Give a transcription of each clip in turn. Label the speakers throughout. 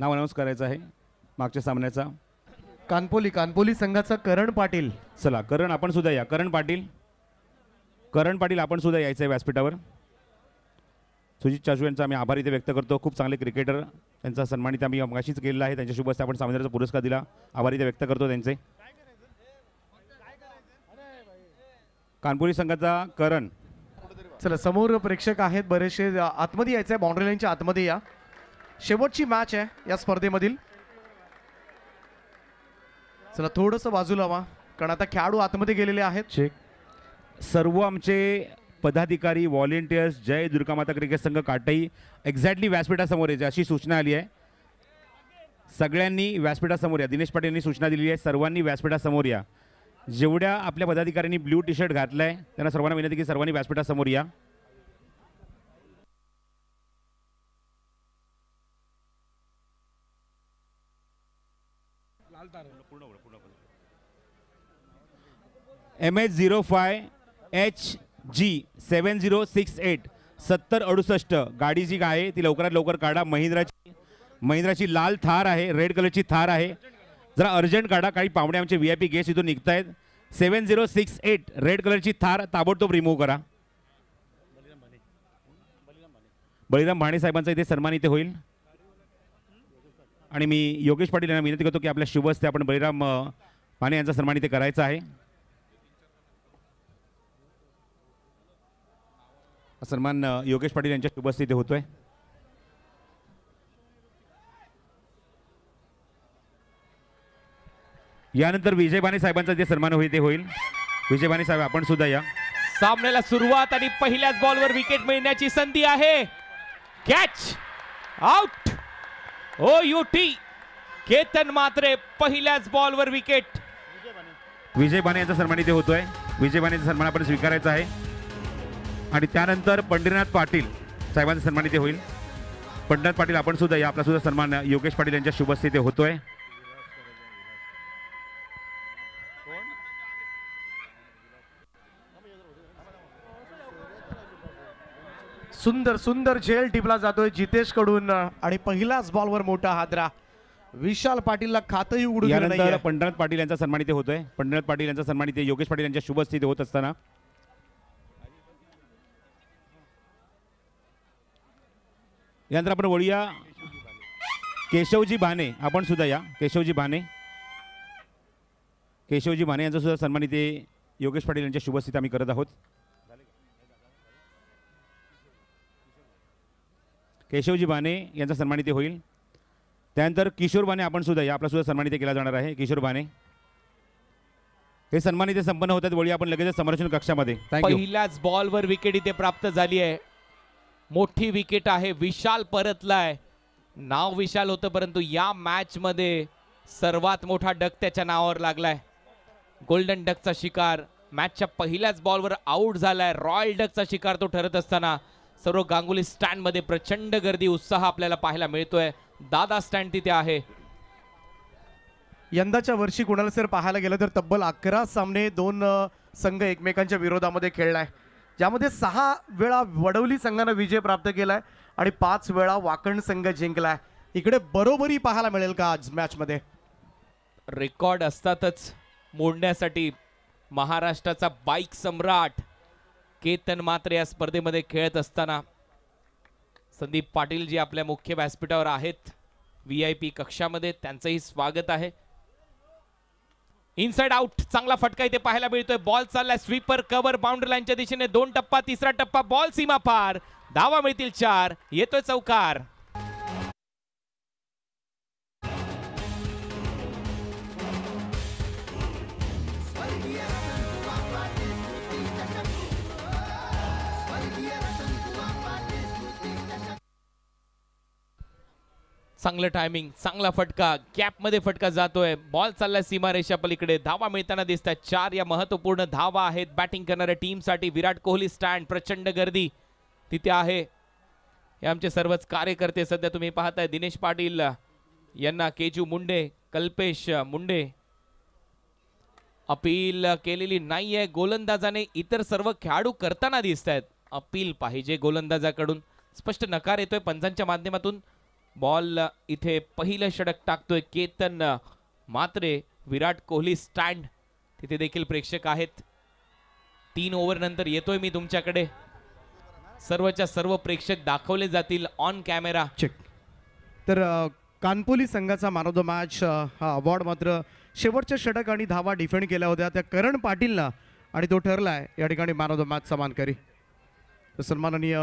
Speaker 1: नाव announce करायचं आहे मागच्या सामन्याचा कानपोली कानपोली संघाचा करण पाटील चला करण आपण सुद्धा या करण पाटील करण पाटील आपण सुद्धा यायचं आहे व्यासपीठावर सुजित चाशू यांचा आम्ही आभार इथे व्यक्त करतो खूप चांगले क्रिकेटर त्यांचा सन्मानित आम्ही अगाशीच केलेला आहे त्यांच्या शुभस्ते आपण सामन्याचा पुरस्कार दिला आभार इथे व्यक्त करतो त्यांचे
Speaker 2: कानपुरी संघाचा करण चला समोर प्रेक्षक आहेत बरेचसे आतमध्ये यायचं आहे बाउंड्री लाईनच्या आतमध्ये या शेवटची मॅच आहे या स्पर्धेमधील चला थोडस बाजूला वा कारण आता खेळाडू आतमध्ये गेलेले आहेत सर्व आमचे पदाधिकारी
Speaker 1: व्हॉलेंटियर्स जय दुर्गा माता क्रिकेट संघ काटई एक्झॅक्टली व्यासपीठासमोर यायचे अशी सूचना आली आहे सगळ्यांनी व्यासपीठासमोर या दिनेश पाटील यांनी सूचना दिली आहे सर्वांनी व्यासपीठासमोर या जेवढ्या आपल्या पदाधिकाऱ्यांनी ब्ल्यू टी शर्ट आहे त्यांना सर्वांना विनंती की सर्वांनी व्यासपीठासमोर या M H zero five H G seven zero six eight सत्तर अडुसष्ट गाडी जी आहे ती लवकरात लवकर काढा महिंद्राची महिंद्राची लाल थार आहे रेड कलरची थार आहे जरा अर्जंट काढा काही पाहुणे आमचे व्ही आय पी गेस्ट इथून निघत आहेत seven zero six eight red कलरची थार ताबडतोब रिमूव्ह करा बळीराम भाणे साहेबांचा इथे सन्मान इथे होईल आणि मी योगेश पाटील यांना विनंती करतो की आपल्या शिवस्ते आपण बळीराम माने यांचा सन्मान इथे करायचा आहे सन्मान योगेश पाटील यांच्या शुभस्ते होतोय यानंतर विजय विजयबानी साहेबांचा जे सन्मान होईल ते होईल विजय विजयबानी साहेब आपण सुद्धा या
Speaker 3: सामन्याला सुरुवात आणि पहिल्याच बॉलवर विकेट मिळण्याची संधी आहे catch out O U T Ketan Mhatre पहिल्याच बॉलवर विकेट
Speaker 1: विजय बाने यांचा सन्मान इथे होतोय विजय बाणे यांचा सन्मान आपण स्वीकारायचा आहे आणि त्यानंतर पंढरीनाथ पाटील साहेबांचा सन्मान इथे होईल पंढरीनाथ पाटील आपण सुद्धा या आपला सुद्धा सन्मान योगेश पाटील यांच्या शुभस्थिती होतोय
Speaker 2: सुंदर सुंदर झेल टिपला जातोय जितेश कडून आणि पहिलाच बॉलवर मोठा हादरा विशाल पाटीलला खातही उघडून
Speaker 1: पंढरनाथ पाटील यांचा सन्मान इथे होतोय पंढरनाथ पाटील यांचा सन्मान इथे योगेश पाटील यांच्या शुभस्थिती होत असताना यानंतर आपण वळूया केशवजी भाने आपण सुद्धा या केशवजी भाने केशवजी भाने यांचा सुद्धा सन्मान इथे योगेश पाटील यांच्या शुभस्थिती आम्ही करत आहोत केशवजी बाने यांचा सन्मान इथे होईल त्यानंतर किशोर बाने आपण सुद्धा या सुद्धा सन्मान इथे केला जाणार आहे किशोर बाने हे सन्मान इथे संपन्न होतात वळी आपण लगेच समरक्षण कक्षामध्ये पहिल्याच
Speaker 3: वर विकेट इथे प्राप्त झाली आहे मोठी विकेट आहे विशाल परतलाय नाव विशाल होतं परंतु या मॅच मध्ये सर्वात मोठा डक त्याच्या नावावर लागलाय गोल्डन डकचा शिकार मॅचच्या पहिल्याच बॉलवर आऊट झालाय रॉयल डकचा शिकार तो ठरत असताना सर्व गांगुली स्टँडमध्ये प्रचंड गर्दी उत्साह आपल्याला पाहायला मिळतोय दादा स्टँड तिथे आहे
Speaker 2: यंदाच्या वर्षी कुणाला सर पाहायला गेलं तर तब्बल अकरा सामने दोन संघ एकमेकांच्या विरोधामध्ये खेळलाय ज्यामध्ये सहा वेळा वडवली संघानं विजय प्राप्त केलाय आणि पाच वेळा वाकण संघ जिंकलाय इकडे बरोबरी पाहायला मिळेल का आज मॅचमध्ये
Speaker 3: रेकॉर्ड असतातच मोडण्यासाठी महाराष्ट्राचा बाईक सम्राट केतन मात्र या स्पर्धेमध्ये खेळत असताना संदीप पाटील जे आपल्या मुख्य व्यासपीठावर आहेत व्ही आय पी कक्षामध्ये त्यांचंही स्वागत आहे इनसाइड आउट चांगला फटका इथे पाहायला मिळतोय बॉल चाललाय स्वीपर कव्हर बाउंड्री लाईनच्या दिशेने दोन टप्पा तिसरा टप्पा बॉल सीमा पार धावा मिळतील चार येतोय चौकार चांगलं टायमिंग चांगला फटका मध्ये फटका जातोय बॉल चाललाय रेषा पलीकडे धावा मिळताना दिसतात चार या महत्वपूर्ण धावा आहेत बॅटिंग करणाऱ्या टीमसाठी विराट कोहली स्टँड प्रचंड गर्दी तिथे आहे हे आमचे सर्वच कार्यकर्ते सध्या तुम्ही पाहताय दिनेश पाटील यांना केजू मुंडे कल्पेश मुंडे अपील केलेली नाहीये गोलंदाजाने इतर सर्व खेळाडू करताना दिसत आहेत अपील पाहिजे गोलंदाजाकडून स्पष्ट नकार येतोय पंचांच्या माध्यमातून बॉल इथे पहिलं षटक टाकतोय केतन मात्रे विराट कोहली स्टँड तिथे देखील प्रेक्षक आहेत तीन ओव्हर नंतर येतोय मी तुमच्याकडे सर्वच्या सर्व प्रेक्षक दाखवले जातील ऑन कॅमेरा चेक
Speaker 2: तर कानपोली संघाचा मॅन ऑफ द मॅच हा अवॉर्ड मात्र शेवटच्या षटक आणि धावा डिफेंड केल्या होत्या त्या करण पाटीलला आणि तो ठरलाय या ठिकाणी मॅन ऑफ द मॅच समान करी सन्माननीय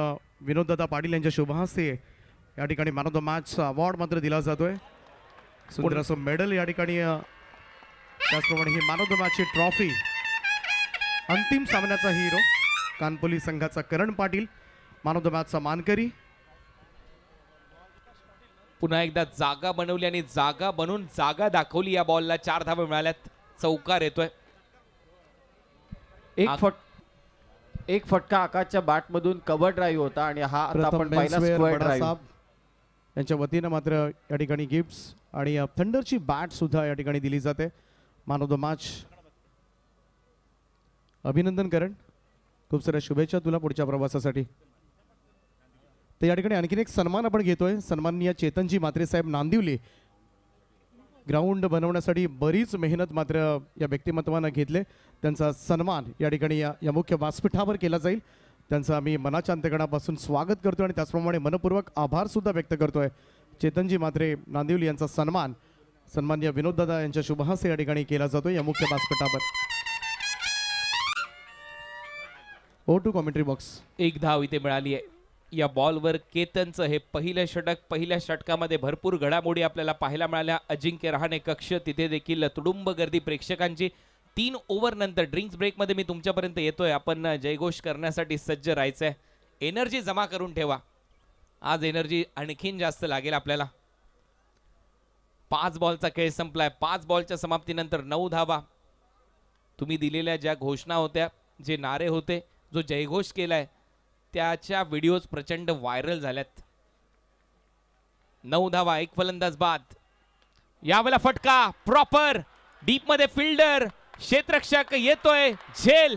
Speaker 2: विनोददादा पाटील यांच्या शुभहस्ते या ठिकाणी man of the match award मात्र दिला जातोय सुंदर असं मेडल या ठिकाणी त्याचप्रमाणे ही मॅन ऑफ द मॅचची ट्रॉफी अंतिम सामन्याचा हिरो कानपोली संघाचा Karan Patil man of the मॅचचा मानकरी पुन्हा एकदा
Speaker 3: जागा बनवली आणि जागा बनवून जागा दाखवली या बॉलला चार धावा मिळाल्यात चौकार येतोय
Speaker 4: एक फट एक फटका आकाशच्या बॅटमधून कव्हर ड्राईव्ह होता आणि हा आता आपण पहिला स्क्वेअर ड्राईव्ह
Speaker 2: यांच्या वतीनं मात्र या ठिकाणी गिफ्ट्स आणि थंडरची बॅटसुद्धा या ठिकाणी दिली जाते मान ऑफ द मॅच अभिनंदन करण खूप साऱ्या शुभेच्छा तुला पुढच्या प्रवासासाठी तर या ठिकाणी आणखीन एक सन्मान आपण घेतोय सन्माननीय चेतनजी मात्रे साहेब नांदिवली ग्राउंड बनवण्यासाठी बरीच मेहनत मात्र या व्यक्तिमत्वानं घेतले त्यांचा सन्मान या ठिकाणी या, या मुख्य व्यासपीठावर केला जाईल त्यांचं आम्ही मनाच्या अंत्यकणापासून स्वागत करतो आणि त्याचप्रमाणे मनपूर्वक आभार सुद्धा व्यक्त करतोय चेतनजी मात्रे नांदिवली यांचा सन्मान सन्मान्य विनोददादा यांच्या शुभहास या ठिकाणी केला जातो या मुख्य बासपटावर ओ टू कॉमेंट्री बॉक्स एक
Speaker 3: धाव इथे मिळाली आहे या बॉलवर केतनचं हे पहिलं षटक पहिल्या षटकामध्ये भरपूर घडामोडी आपल्याला पाहायला मिळाल्या अजिंक्य रहाणे कक्ष तिथे देखील तुडुंब गर्दी प्रेक्षकांची तीन नंतर ड्रिंक्स ब्रेकमध्ये मी तुमच्यापर्यंत येतोय आपण जयघोष करण्यासाठी सज्ज राहायचंय एनर्जी जमा करून ठेवा आज एनर्जी आणखीन जास्त लागेल आपल्याला पाच बॉलचा खेळ संपलाय पाच बॉलच्या समाप्तीनंतर नऊ धावा तुम्ही दिलेल्या ज्या घोषणा होत्या जे नारे होते जो जयघोष केलाय त्याच्या व्हिडिओज प्रचंड व्हायरल झाल्यात नऊ धावा एक फलंदाज बाद यावेळेला फटका प्रॉपर डीप मध्ये फिल्डर क्षेत्रक्षक येतोय झेल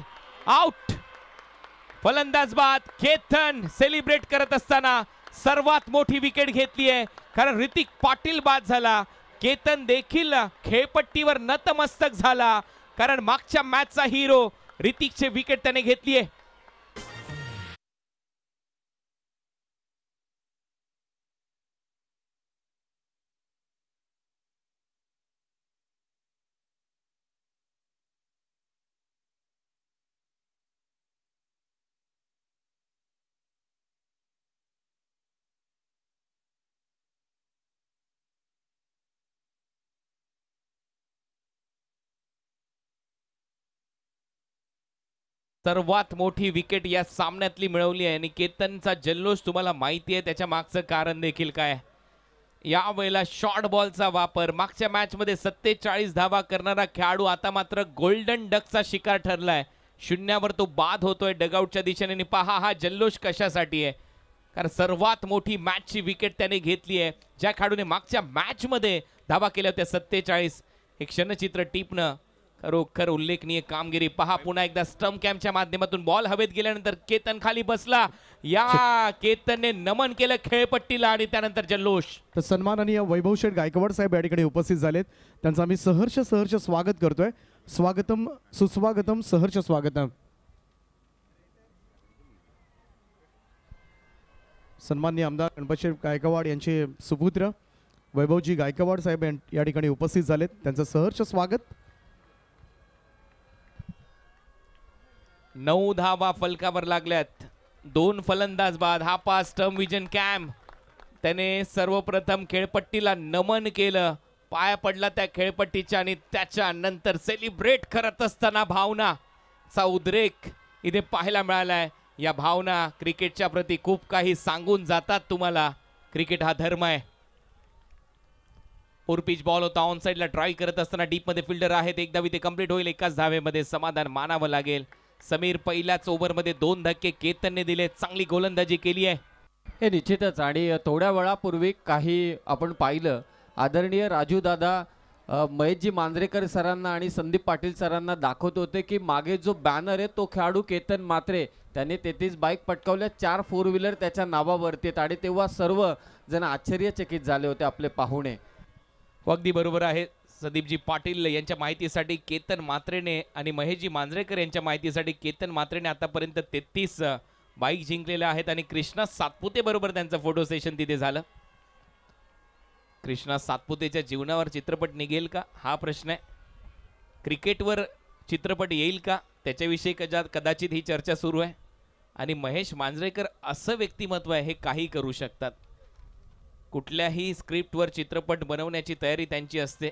Speaker 3: आउट फलंदाज बाद केथन सेलिब्रेट करत असताना सर्वात मोठी विकेट घेतली आहे कारण ऋतिक पाटील बाद झाला केतन देखील खेळपट्टीवर नतमस्तक झाला कारण मागच्या मॅचचा हिरो ऋतिकचे विकेट त्याने घेतली आहे सर्वात मोठी विकेट या सामन्यातली मिळवली आहे आणि केतनचा जल्लोष तुम्हाला माहिती आहे त्याच्या मागचं कारण देखील काय या वेळेला शॉर्ट बॉलचा वापर मागच्या मॅचमध्ये सत्तेचाळीस धावा करणारा खेळाडू आता मात्र गोल्डन डकचा शिकार ठरलाय शून्यावर तो बाद होतोय डगआउटच्या दिशेने आणि पहा हा जल्लोष कशासाठी आहे कारण सर्वात मोठी मॅचची विकेट त्याने घेतली आहे ज्या खेळाडूने मागच्या मॅचमध्ये धावा केल्या होत्या सत्तेचाळीस हे क्षणचित्र टिपणं रोखर उल्लेखनीय कामगिरी पहा पुन्हा एकदा स्टम्प कॅम्पच्या माध्यमातून बॉल हवेत गेल्यानंतर केतन खाली बसला या केतनने नमन केलं खेळपट्टीला आणि त्यानंतर जल्लोष
Speaker 2: तर सन्माननीय वैभव शेठ गायकवाड साहेब या ठिकाणी उपस्थित झालेत त्यांचं आम्ही सहर्ष सहर्ष स्वागत करतोय स्वागतम सुस्वागतम सहर्ष स्वागतम सन्मान्य आमदार गणपतशेठ गायकवाड यांचे सुपुत्र वैभवजी गायकवाड साहेब या ठिकाणी उपस्थित झालेत त्यांचं सहर्ष स्वागत
Speaker 3: नऊ धावा फलकावर लागल्यात दोन फलंदाज बाद हा पास टर्म विजन कॅम्प त्याने सर्वप्रथम खेळपट्टीला नमन केलं पाया पडला त्या खेळपट्टीच्या आणि त्याच्या नंतर सेलिब्रेट करत असताना भावना चा उद्रेक इथे पाहायला मिळालाय या भावना क्रिकेटच्या प्रती खूप काही सांगून जातात तुम्हाला क्रिकेट हा धर्म आहे उर्पीच बॉल होता ऑन साईडला ट्राय करत असताना डीपमध्ये फिल्डर आहेत एकदा ते कम्प्लीट होईल एकाच धावेमध्ये समाधान मानावं लागेल समीर पहिल्याच ओव्हरमध्ये दोन धक्के केतनने दिले चांगली गोलंदाजी केली आहे
Speaker 4: हे निश्चितच आणि थोड्या वेळापूर्वी काही आपण पाहिलं आदरणीय राजू दादा महेशजी मांजरेकर सरांना आणि संदीप पाटील सरांना दाखवत होते की मागे जो बॅनर आहे तो खेळाडू केतन मात्रे त्याने तेहतीस बाईक पटकावल्या चार फोर व्हीलर त्याच्या नावावरती आहेत आणि तेव्हा सर्व जण आश्चर्यचकित झाले होते आपले पाहुणे अगदी बरोबर आहे
Speaker 3: संदीपजी पाटील यांच्या माहितीसाठी केतन मात्रेने आणि महेशजी मांजरेकर यांच्या माहितीसाठी केतन मात्रेने आतापर्यंत तेहतीस बाईक जिंकलेल्या आहेत आणि कृष्णा सातपुते बरोबर त्यांचं फोटो सेशन तिथे झालं कृष्णा सातपुतेच्या जीवनावर चित्रपट निघेल का हा प्रश्न आहे क्रिकेटवर चित्रपट येईल का त्याच्याविषयी कदा कदाचित ही चर्चा सुरू आहे आणि महेश मांजरेकर असं व्यक्तिमत्व आहे हे काही करू शकतात कुठल्याही स्क्रिप्टवर चित्रपट बनवण्याची तयारी त्यांची असते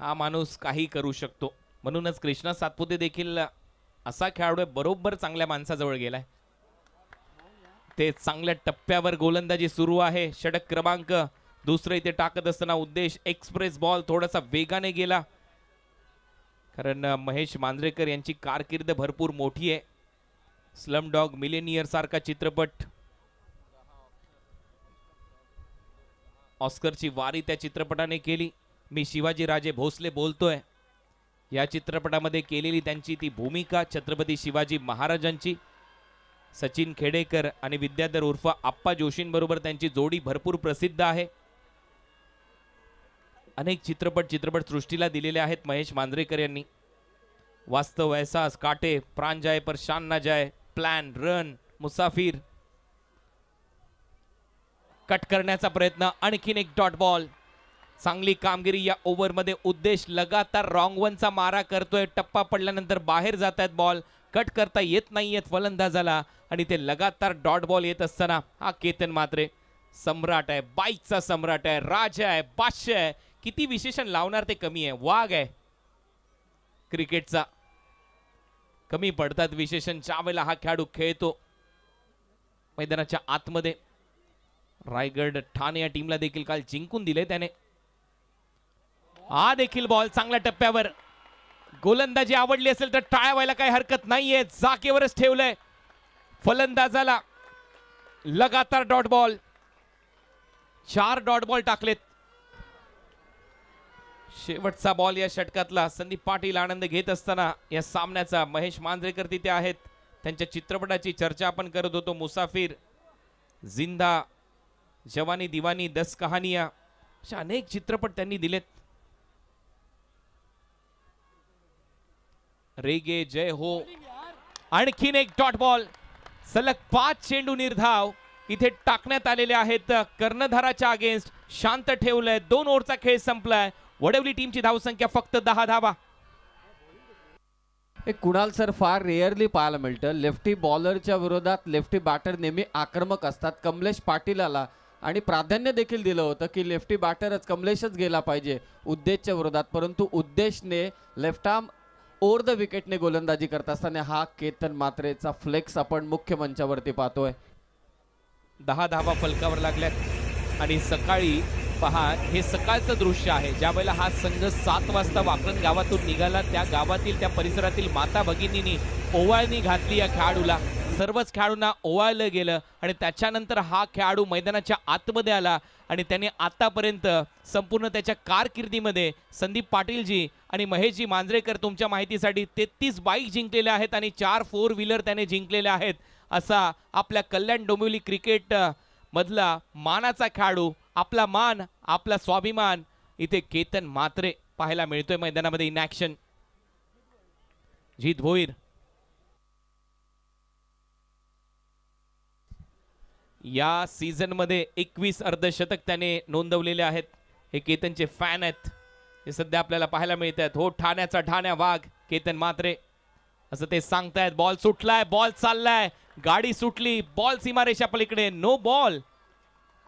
Speaker 3: हा माणूस काही करू शकतो म्हणूनच कृष्णा सातपुते देखील असा खेळाडू आहे बरोबर चांगल्या माणसाजवळ गेलाय ते चांगल्या टप्प्यावर गोलंदाजी सुरू आहे षटक क्रमांक दुसरं इथे टाकत असताना उद्देश एक्सप्रेस बॉल थोडासा वेगाने गेला कारण महेश मांजरेकर यांची कारकीर्द भरपूर मोठी आहे स्लम डॉग मिलेनियर सारखा चित्रपट ऑस्करची वारी त्या चित्रपटाने केली मी शिवाजीराजे भोसले बोलतोय या चित्रपटामध्ये केलेली त्यांची ती भूमिका छत्रपती शिवाजी महाराजांची सचिन खेडेकर आणि विद्याधर उर्फ आप्पा जोशींबरोबर त्यांची जोडी भरपूर प्रसिद्ध आहे अनेक चित्रपट चित्रपटसृष्टीला दिलेले आहेत महेश मांजरेकर यांनी वास्तव एहसास काटे प्राण जाय पर शान ना जाय प्लॅन रन मुसाफिर कट करण्याचा प्रयत्न आणखीन एक डॉट बॉल चांगली कामगिरी या ओव्हरमध्ये उद्देश लगातार रॉंग वनचा मारा करतोय टप्पा पडल्यानंतर बाहेर जात आहेत बॉल कट करता येत नाहीयेत फलंदाजाला आणि ते लगातार डॉट बॉल येत असताना हा केतन मात्रे सम्राट आहे बाईकचा सम्राट आहे राजा आहे बादशाह आहे किती विशेषण लावणार ते कमी आहे वाघ आहे क्रिकेटचा कमी पडतात विशेषण वेळेला हा खेळाडू खेळतो मैदानाच्या आतमध्ये रायगड ठाणे या टीमला देखील काल जिंकून दिले त्याने हा देखील बॉल चांगल्या टप्प्यावर गोलंदाजी आवडली असेल तर टाळ्या काही हरकत नाहीये जाकेवरच ठेवलंय फलंदाजाला लगातार डॉट बॉल चार डॉट बॉल टाकलेत शेवटचा बॉल या षटकातला संदीप पाटील आनंद घेत असताना या सामन्याचा महेश मांजरेकर तिथे आहेत त्यांच्या चित्रपटाची चर्चा आपण करत होतो मुसाफिर जिंदा जवानी दिवानी दस कहानिया अशा अनेक चित्रपट त्यांनी दिलेत रेगे जय हो आणखीन एक डॉट बॉल सलग पाच चेंडू निर्धाव इथे टाकण्यात आलेले आहेत कर्णधाराच्या अगेन्स्ट शांत ठेवलंय दोन ओव्हरचा खेळ संपलाय वडवली टीमची धावसंख्या फक्त दहा धावा
Speaker 4: कुणाल सर फार रेअरली पाहायला मिळतं लेफ्टी बॉलरच्या विरोधात लेफ्टी बॅटर नेहमी आक्रमक असतात कमलेश पाटीलला आणि प्राधान्य देखील दिलं होतं की लेफ्टी बॅटरच कमलेशच गेला पाहिजे उद्देशच्या विरोधात परंतु उद्देशने लेफ्ट आर्म ओर द विकेटने गोलंदाजी करत असताना हा केतन मात्रेचा फ्लेक्स आपण मुख्य मंचावरती पाहतोय
Speaker 3: दहा धावा फलकावर लागल्यात आणि सकाळी पहा हे सकाळचं दृश्य आहे ज्या वेळेला हा संघ सात वाजता वाकरण गावातून निघाला त्या गावातील त्या परिसरातील माता भगिनींनी ओवाळणी घातली या खेळाडूला सर्वच खेळाडूंना ओवाळलं गेलं आणि त्याच्यानंतर हा खेळाडू मैदानाच्या आतमध्ये आला आणि त्यांनी आतापर्यंत संपूर्ण त्याच्या कारकिर्दीमध्ये संदीप पाटीलजी आणि महेशजी मांजरेकर तुमच्या माहितीसाठी तेहतीस बाईक जिंकलेल्या आहेत आणि चार फोर व्हीलर त्याने जिंकलेल्या आहेत असा आपल्या कल्याण डोंबिवली क्रिकेट मधला मानाचा खेळाडू आपला मान आपला स्वाभिमान इथे केतन मात्रे पाहायला मिळतोय मैदानामध्ये इन ॲक्शन जीत भोईर या मध्ये एकवीस अर्धशतक त्याने नोंदवलेले आहेत हे केतनचे फॅन आहेत हे सध्या आपल्याला पाहायला मिळत आहेत हो ठाण्याचा ठाण्या वाघ केतन मात्रे असं ते सांगतायत बॉल सुटलाय बॉल चाललाय गाडी सुटली बॉल सीमारेषा पलीकडे नो बॉल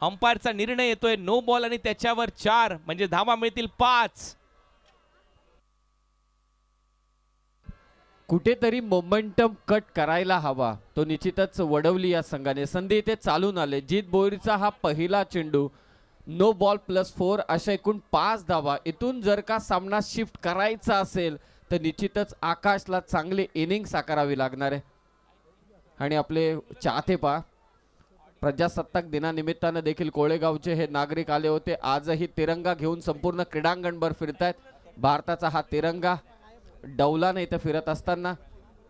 Speaker 3: अंपायरचा निर्णय येतोय नो बॉल आणि त्याच्यावर चार म्हणजे धावा मिळतील पाच
Speaker 4: कुठेतरी मोमेंटम कट करायला हवा तो निश्चितच वडवली या संघाने संधी इथे चालून आले जीत बोरीचा हा पहिला चेंडू नो बॉल प्लस फोर अशा एकूण पाच धावा इथून जर का सामना शिफ्ट करायचा असेल तर निश्चितच आकाशला चांगले इनिंग साकारावी लागणार आहे आणि आपले चाहते पा प्रजासत्ताक दिनानिमित्तानं देखील कोळेगावचे हे नागरिक आले होते आजही तिरंगा घेऊन संपूर्ण क्रीडांगणभर फिरतायत भारताचा हा तिरंगा डौलाने इथं फिरत असताना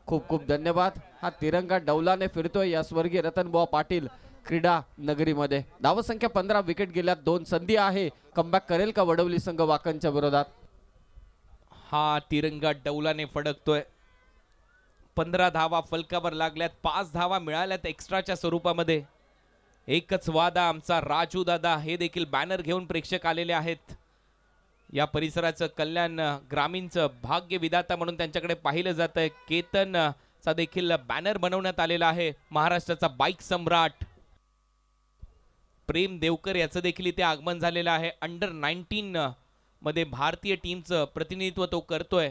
Speaker 4: खूप खूप धन्यवाद हा तिरंगा डौलाने फिरतोय या स्वर्गीय रतनबुवा पाटील क्रीडा नगरीमध्ये संख्या पंधरा विकेट गेल्यात दोन संधी आहे कमबॅक करेल का वडवली संघ वाकांच्या विरोधात
Speaker 3: हा तिरंगा डौलाने फडकतोय पंधरा धावा फलकावर लागल्यात पाच धावा मिळाल्यात एक्स्ट्राच्या स्वरूपामध्ये एकच वादा आमचा राजू दादा हे देखील बॅनर घेऊन प्रेक्षक आलेले आहेत या परिसराचं कल्याण ग्रामीणचं भाग्य विधाता म्हणून त्यांच्याकडे पाहिलं जात आहे केतनचा देखील बॅनर बनवण्यात आलेला आहे महाराष्ट्राचा बाईक सम्राट प्रेम देवकर याचं देखील इथे आगमन झालेलं आहे अंडर नाईन्टीन मध्ये भारतीय टीमचं प्रतिनिधित्व तो करतोय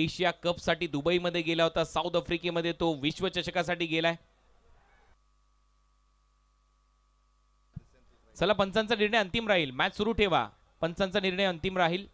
Speaker 3: एशिया कपसाठी दुबईमध्ये गेला होता साऊथ आफ्रिकेमध्ये तो विश्वचषकासाठी गेलाय चला पंचांचा निर्णय अंतिम राहील मॅच सुरू ठेवा पंचांचा निर्णय अंतिम राहील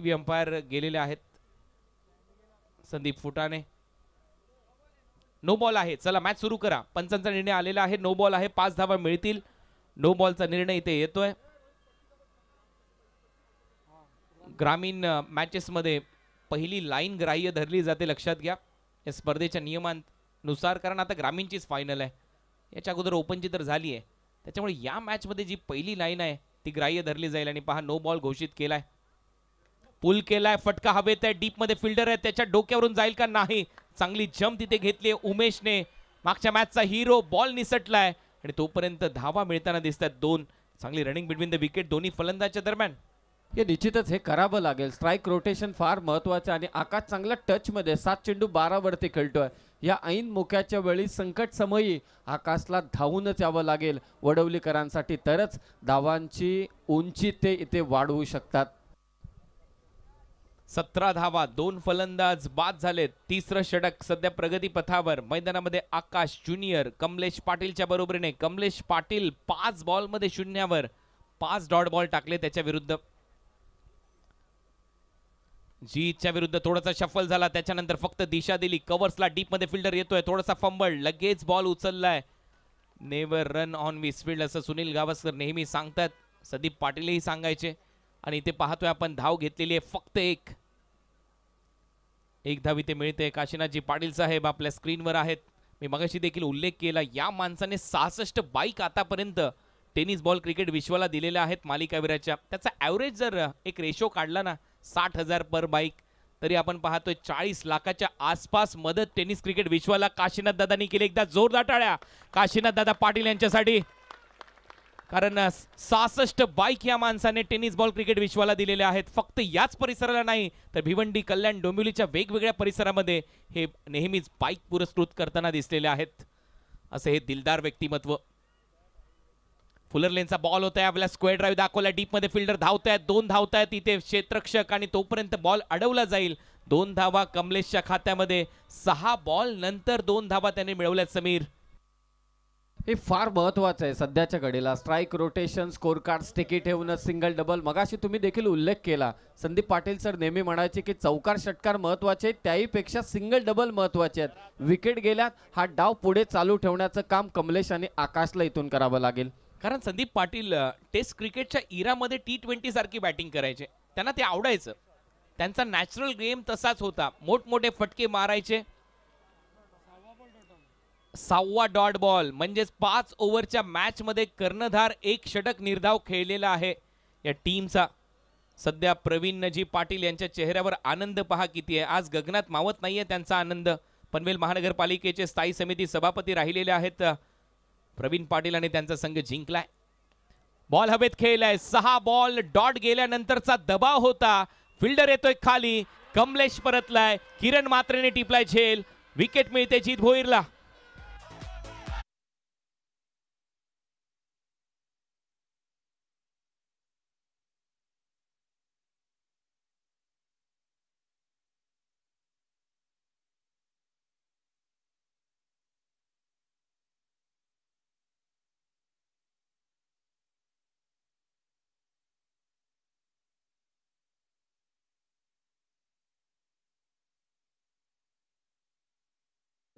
Speaker 3: टी अंपायर गेलेले आहेत संदीप फुटाने नो बॉल आहे चला मॅच सुरू करा पंचांचा निर्णय आलेला आहे नो बॉल आहे पाच धावा मिळतील नो बॉलचा निर्णय इथे येतोय ग्रामीण मॅचेसमध्ये पहिली लाईन ग्राह्य धरली जाते लक्षात घ्या या स्पर्धेच्या नियमांनुसार कारण आता ग्रामीणचीच फायनल आहे याच्या अगोदर ओपनची तर झाली आहे त्याच्यामुळे या मॅचमध्ये जी पहिली लाईन आहे ती ग्राह्य धरली जाईल आणि पहा नो बॉल घोषित केला आहे पुल केलाय फटका हवेत आहे डीपमध्ये फिल्डर आहे त्याच्या डोक्यावरून जाईल का नाही चांगली जम तिथे घेतली आहे उमेशने मागच्या मॅचचा हिरो बॉल निसटलाय आणि तोपर्यंत धावा मिळताना दिसतात दोन चांगली रनिंग बिटवीन द विकेट दोन्ही फलंदाजच्या दरम्यान हे निश्चितच
Speaker 4: हे करावं लागेल स्ट्राईक रोटेशन फार महत्वाचं आणि आकाश चांगला टचमध्ये सात चेंडू बारावरती खेळतोय या ऐन मोक्याच्या वेळी संकट समयी आकाशला धावूनच यावं लागेल वडवलीकरांसाठी तरच धावांची उंची ते इथे वाढवू शकतात सतरा धावा दोन फलंदाज बाद झालेत तिसरं षडक सध्या
Speaker 3: प्रगती पथावर मैदानामध्ये आकाश ज्युनियर कमलेश पाटीलच्या बरोबरीने कमलेश पाटील पाच बॉलमध्ये शून्यावर पाच डॉट बॉल टाकले त्याच्या विरुद्ध जीच्या विरुद्ध थोडासा शफल झाला त्याच्यानंतर फक्त दिशा दिली डीप डीपमध्ये फिल्डर येतोय थोडासा फंबळ लगेच बॉल उचललाय never run on this field असं सुनील गावस्कर नेहमी सांगतात सदीप पाटीलही सांगायचे आणि इथे पाहतोय आपण धाव घेतलेली आहे फक्त एक एक धाव इथे मिळते काशीनाथजी पाटील साहेब आपल्या स्क्रीनवर आहेत मी मगाशी देखील उल्लेख केला या माणसाने सहासष्ट बाईक आतापर्यंत टेनिस बॉल क्रिकेट विश्वाला दिलेल्या आहेत मालिकावीराच्या त्याचा ॲव्हरेज जर एक रेशो काढला ना साठ हजार पर बाईक तरी आपण पाहतोय चाळीस लाखाच्या आसपास मदत टेनिस क्रिकेट विश्वाला काशीनाथ दादानी केली एकदा जोरदार टाळ्या काशीनाथ दादा पाटील यांच्यासाठी कारण सहासष्ट बाईक या माणसाने टेनिस बॉल क्रिकेट विश्वाला दिलेले आहेत फक्त याच परिसराला नाही तर भिवंडी कल्याण डोंबिवलीच्या वेगवेगळ्या परिसरामध्ये हे नेहमीच बाईक पुरस्कृत करताना दिसलेले आहेत असे हे दिलदार व्यक्तिमत्व फुलर लेनचा बॉल होता आपल्या स्क्वेअर ड्राईव्ह दाखवला डीपमध्ये फिल्डर धावत आहेत दोन धावत आहेत तिथे क्षेत्रक्षक आणि तोपर्यंत बॉल अडवला जाईल दोन धावा कमलेशच्या खात्यामध्ये सहा बॉल नंतर दोन धावा त्याने मिळवल्यात समीर
Speaker 4: हे फार महत्वाचं आहे सध्याच्या घडीला strike rotation scorecard ticket ठेवूनच सिंगल डबल मगाशी तुम्ही देखील उल्लेख केला संदीप पाटील सर नेहमी म्हणायचे की चौकार षटकार महत्त्वाचे आहेत त्याहीपेक्षा सिंगल डबल महत्वाचे आहेत विकेट गेल्यात हा डाव पुढे चालू ठेवण्याचं काम कमलेश आणि आकाशला इथून करावं लागेल
Speaker 3: कारण संदीप पाटील टेस्ट क्रिकेटच्या इरामध्ये टी ट्वेंटी सारखी बॅटिंग करायचे त्यांना ते आवडायचं त्यांचा नॅचरल गेम तसाच होता मोठमोठे फटके मारायचे सहावा डॉट बॉल म्हणजेच पाच ओव्हरच्या मॅचमध्ये कर्णधार एक षटक निर्धाव खेळलेला आहे या टीमचा सध्या प्रवीण पाटील यांच्या चेहऱ्यावर आनंद पहा किती आहे आज गगनात मावत नाहीये त्यांचा आनंद पनवेल महानगरपालिकेचे स्थायी समिती सभापती राहिलेले आहेत प्रवीण पाटील आणि त्यांचा संघ जिंकलाय बॉल हवेत खेळलाय सहा बॉल डॉट गेल्यानंतरचा दबाव होता फिल्डर येतोय खाली कमलेश परतलाय किरण मात्रेने टिपलाय झेल विकेट मिळते जीत भोईरला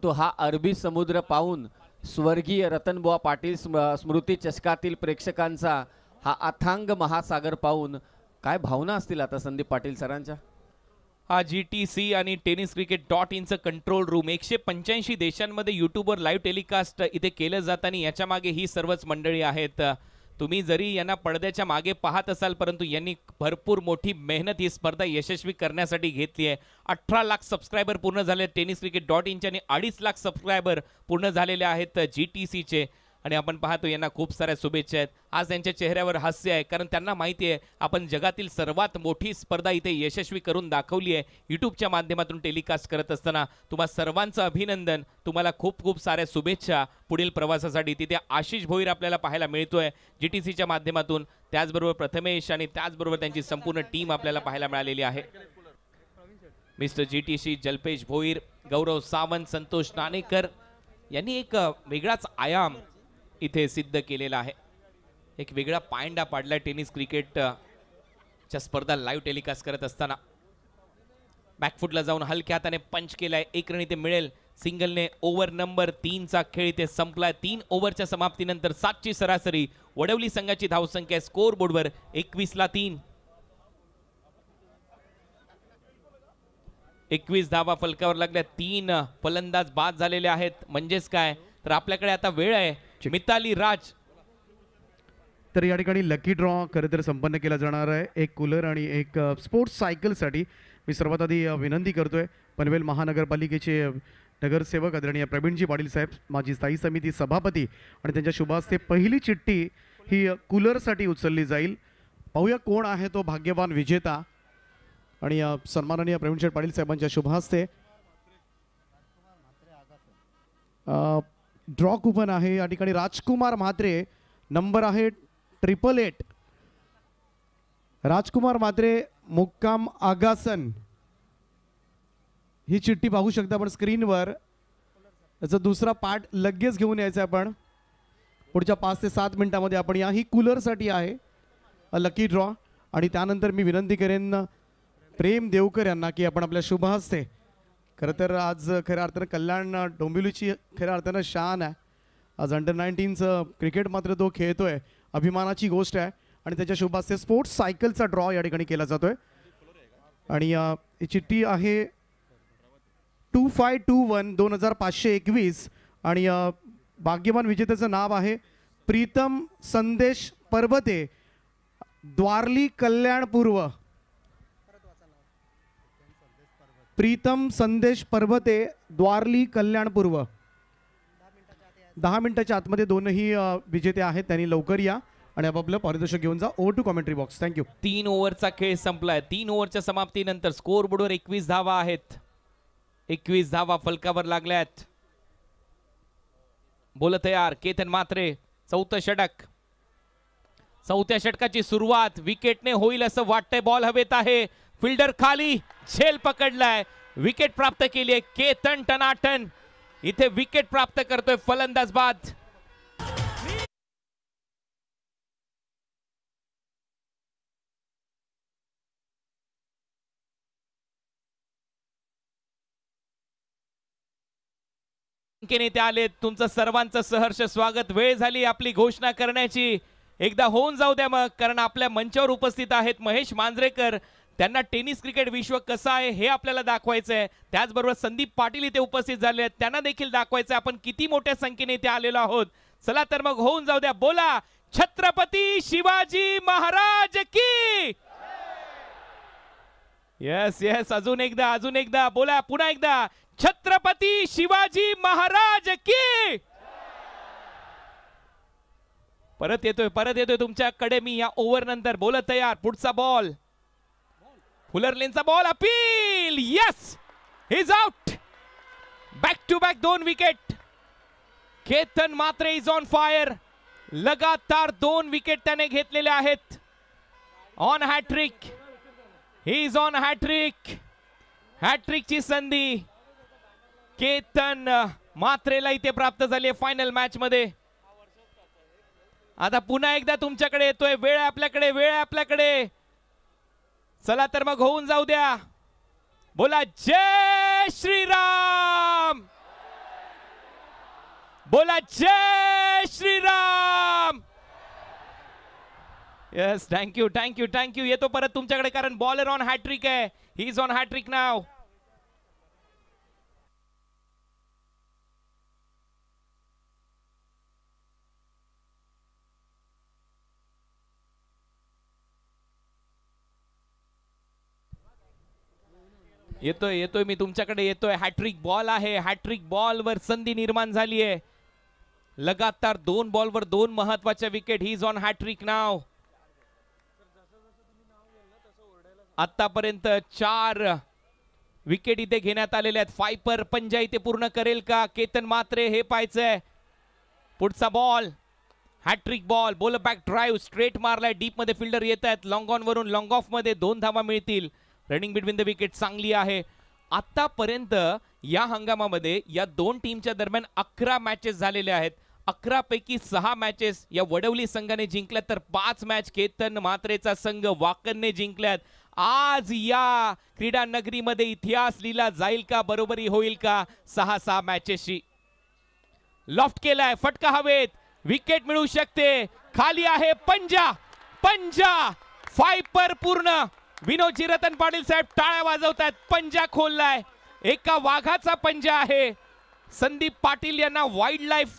Speaker 4: तो हा अरबी समुद्र पाहून स्वर्गीय रतनबुवा पाटील स्मृती चषकातील प्रेक्षकांचा हा अथांग महासागर पाहून काय भावना असतील आता संदीप पाटील सरांच्या
Speaker 3: हा जी टी सी आणि टेनिस क्रिकेट डॉट इनचं कंट्रोल रूम एकशे पंच्याऐंशी देशांमध्ये यूट्यूबवर लाईव्ह टेलिकास्ट इथे केलं जात आणि याच्यामागे ही सर्वच मंडळी आहेत तुम्ही जरी यांना पडद्याच्या मागे पाहत असाल परंतु यांनी भरपूर मोठी मेहनत ही स्पर्धा यशस्वी करण्यासाठी घेतली आहे अठरा लाख सबस्क्रायबर पूर्ण झाले टेनिस क्रिकेट डॉट इनच्या आणि अडीच लाख सबस्क्रायबर पूर्ण झालेले आहेत जी टी आणि आपण पाहतो यांना खूप साऱ्या शुभेच्छा आहेत आज त्यांच्या चेहऱ्यावर हास्य आहे कारण त्यांना माहिती आहे आपण जगातील सर्वात मोठी स्पर्धा इथे यशस्वी करून दाखवली आहे युट्यूबच्या माध्यमातून टेलिकास्ट करत असताना तुम्हा सर्वांचं अभिनंदन तुम्हाला खूप खूप साऱ्या शुभेच्छा पुढील प्रवासासाठी तिथे आशिष भोईर आपल्याला पाहायला मिळतोय जी टी सीच्या माध्यमातून त्याचबरोबर प्रथमेश आणि त्याचबरोबर त्यांची संपूर्ण टीम आपल्याला पाहायला मिळालेली आहे Mister G T C Jalpesh Bhoir Gaurav Sawant Santosh Nanekar यांनी एक वेगळाच आयाम इथे सिद्ध केलेला आहे एक वेगळा पायंडा पाडला टेनिस क्रिकेटच्या स्पर्धा लाईव्ह टेलिकास्ट करत असताना बॅकफुटला जाऊन हलक्या हाताने पंच केलाय एक रन इथे मिळेल सिंगलने ओव्हर नंबर तीनचा खेळ इथे संपलाय तीन ओव्हरच्या समाप्तीनंतर सातची सरासरी वडवली संघाची धावसंख्या स्कोर बोर्डवर एकवीसला तीन एकवीस धावा फलकावर लागल्या तीन फलंदाज बाद झालेले आहेत म्हणजेच काय तर आपल्याकडे आता वेळ आहे मिताली राज
Speaker 2: तर या ठिकाणी लकी ड्रॉ खरे तर संपन्न केला जाणार आहे एक कूलर आणि एक स्पोर्ट्स सायकलसाठी मी सर्वात आधी विनंती करतोय पनवेल महानगरपालिकेचे नगरसेवक आदरणीय प्रवीणजी पाटील साहेब माझी स्थायी समिती सभापती आणि त्यांच्या शुभास्ते पहिली चिठ्ठी ही कूलरसाठी उचलली जाईल पाहूया कोण आहे तो भाग्यवान विजेता आणि सन्माननीय प्रवीणशेठ पाटील साहेबांच्या शुभास्ते ड्रॉ कुपन आहे या ठिकाणी राजकुमार म्हात्रे नंबर आहे ट्रिपल एट राजकुमार म्हात्रे मुक्काम आगासन ही चिठ्ठी पाहू शकता आपण स्क्रीनवर याचा दुसरा पार्ट लगेच घेऊन यायचा आपण पुढच्या पाच ते सात मिनिटामध्ये आपण या ही कूलरसाठी आहे अ लकी ड्रॉ आणि त्यानंतर मी विनंती करेन प्रेम देवकर यांना की आपण आपल्या शुभ हस्ते खरं तर आज खऱ्या अर्थानं कल्याण डोंबिवलीची खऱ्या अर्थानं शान आहे आज अंडर नाईन्टीनचं क्रिकेट मात्र तो खेळतोय अभिमानाची गोष्ट आहे आणि त्याच्या शुभास्ते स्पोर्ट्स सायकलचा ड्रॉ या ठिकाणी केला जातोय आणि ही चिठ्ठी आहे टू फाय टू वन दोन हजार पाचशे एकवीस आणि भाग्यवान विजेत्याचं नाव आहे प्रीतम संदेश पर्वते द्वारली कल्याण पूर्व प्रीतम संदेश पर्वते द्वारली कल्याणपूर्व दहा मिनिटाच्या आतमध्ये दोनही विजेते आहेत त्यांनी लवकर या आणि आपलं पारितोषिक घेऊन जा over to commentary box thank you
Speaker 3: तीन ओव्हरचा खेळ संपलाय तीन ओव्हरच्या समाप्तीनंतर स्कोर बोर्डवर एकवीस धावा आहेत एकवीस धावा फलकावर लागल्यात बोलत यार केतन मात्रे चौथं षटक चौथ्या षटकाची सुरुवात विकेटने होईल असं वाटतंय बॉल हवेत आहे फिल्डर खाली झेल पकडलाय विकेट प्राप्त केली आहे केतन टनाटन इथे विकेट प्राप्त करतोय फलंदाज बाद नेते आले तुमचं सर्वांचं सहर्ष स्वागत वेळ झाली आपली घोषणा करण्याची एकदा होऊन जाऊ द्या मग कारण आपल्या मंचावर उपस्थित आहेत महेश मांजरेकर त्यांना टेनिस क्रिकेट विश्व कसं आहे हे आपल्याला दाखवायचं आहे त्याचबरोबर संदीप पाटील इथे उपस्थित झाले आहेत त्यांना देखील दाखवायचं आहे आपण किती मोठ्या संख्येने इथे आलेलो आहोत चला तर मग होऊन जाऊ द्या बोला छत्रपती शिवाजी महाराज की येस येस अजून एकदा अजून एकदा बोला पुन्हा एकदा छत्रपती शिवाजी महाराज की परत येतोय परत येतोय तुमच्याकडे मी या ओव्हर नंतर बोलत तयार पुढचा बॉल लेनचा ball appeal yes is out back to back दोन wicket Ketan Mhatre is on fire लगातार दोन विकेट त्याने घेतलेले आहेत on hattrick he is on hattrick हॅट्रिकची संधी केतन मात्रेला इथे प्राप्त झाली आहे फायनल मॅच मध्ये आता पुन्हा एकदा तुमच्याकडे येतोय वेळ आपल्याकडे वेळ आपल्याकडे चला तर मग होऊन जाऊ द्या बोला जय श्रीराम बोला जय Shriram yes thank you thank you thank you येतो परत तुमच्याकडे कारण बॉलर ऑन हॅट्रिक आहे ही इज ऑन हॅट्रिक नाव येतोय येतोय मी तुमच्याकडे येतोय हॅट्रिक बॉल आहे हॅट्रिक बॉल वर संधी निर्माण झाली आहे लगातार दोन बॉल वर दोन महत्वाच्या विकेट ही ऑन हॅट्रिक नाव आतापर्यंत चार विकेट इथे घेण्यात आलेले आहेत फायपर पंजा इथे पूर्ण करेल का केतन मात्रे हे पाहायचंय पुढचा ball hattrick ball ball back drive straight मारलाय डीप मध्ये फिल्डर येत आहेत लॉंग ऑन वरून लॉंग ऑफ मध्ये दोन धावा मिळतील रनिंग बिटवीन द विकेट चांगली आहे आतापर्यंत या हंगामामध्ये या दोन टीमच्या दरम्यान अकरा मॅचेस झालेल्या आहेत अकरा पैकी सहा मॅचेस या वडवली संघाने जिंकल्यात तर पाच मॅच केतन मात्रेचा संघ वाकनने जिंकल्यात आज या क्रीडा नगरीमध्ये इतिहास लिहिला जाईल का बरोबरी होईल का सहा सहा मॅचेसशी लॉफ्ट केलाय फटका हवेत विकेट मिळू शकते खाली आहे पंजा पंजा फायपर पूर्ण विनोद जिरतन पाटील साहेब टाळ्या आहेत पंजा खोललाय एका वाघाचा पंजा आहे संदीप पाटील यांना वाईल्ड लाईफ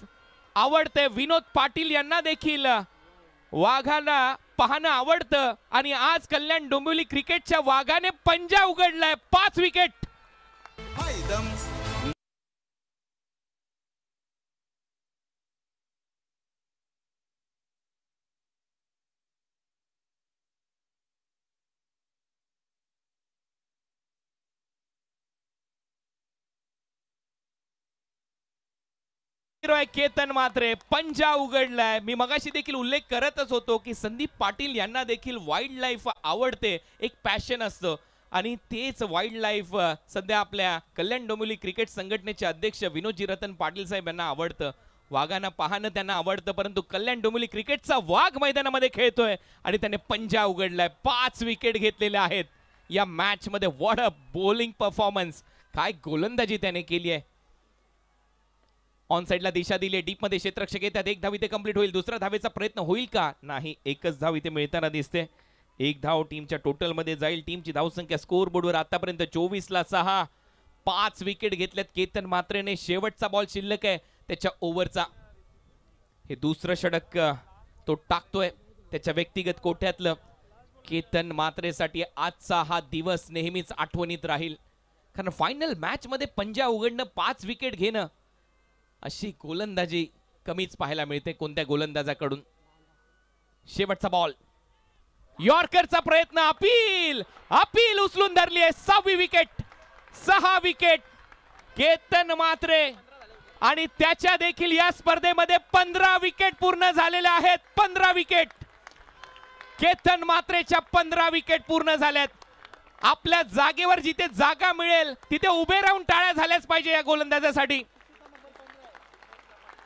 Speaker 3: आवडते विनोद पाटील यांना देखील वाघाला पाहणं आवडतं आणि आज कल्याण डोंबिवली क्रिकेटच्या वाघाने पंजा उघडलाय पाच विकेट मित्र आहे केतन मात्रे पंजा उघडलाय मी मगाशी देखील उल्लेख करतच होतो की संदीप पाटील यांना देखील वाईल्ड लाईफ आवडते एक पॅशन असतं आणि तेच वाईल्ड लाईफ सध्या आपल्या कल्याण डोंबिवली क्रिकेट संघटनेचे अध्यक्ष विनोदजी रतन पाटील साहेब यांना आवडतं वाघांना पाहणं त्यांना आवडतं परंतु कल्याण डोंबिवली क्रिकेटचा वाघ मैदानामध्ये खेळतोय आणि त्याने पंजा उघडलाय पाच विकेट घेतलेल्या आहेत या मॅचमध्ये वॉट अ बॉलिंग परफॉर्मन्स काय गोलंदाजी त्याने केली आहे ऑन साईडला दिशा दिली डीपमध्ये क्षेत्रक्षक येतात एक धाव इथे कंप्लीट होईल दुसरा धावेचा प्रयत्न होईल का नाही एकच धाव इथे मिळताना दिसते एक धाव टीमच्या टोटलमध्ये जाईल टीमची धावसंख्या स्कोर बोर्डवर आतापर्यंत चोवीसला सहा पाच विकेट घेतल्यात केतन मात्रेने शेवटचा बॉल शिल्लक आहे त्याच्या ओव्हरचा हे दुसरं षडक तो टाकतोय त्याच्या व्यक्तिगत कोठ्यातलं केतन मात्रेसाठी आजचा हा दिवस नेहमीच आठवणीत राहील कारण फायनल मॅचमध्ये पंजा उघडणं पाच विकेट घेणं अशी गोलंदाजी कमीच पाहायला मिळते कोणत्या गोलंदाजाकडून शेवटचा बॉल यॉर्करचा प्रयत्न अपील अपील उचलून धरली आहे सहावी विकेट सहा विकेट केतन मात्रे आणि त्याच्या देखील या स्पर्धेमध्ये पंधरा विकेट पूर्ण झालेल्या आहेत पंधरा विकेट केतन मात्रेच्या पंधरा विकेट पूर्ण झाल्यात आपल्या जागेवर जिथे जागा मिळेल तिथे उभे राहून टाळ्या झाल्याच पाहिजे या गोलंदाजासाठी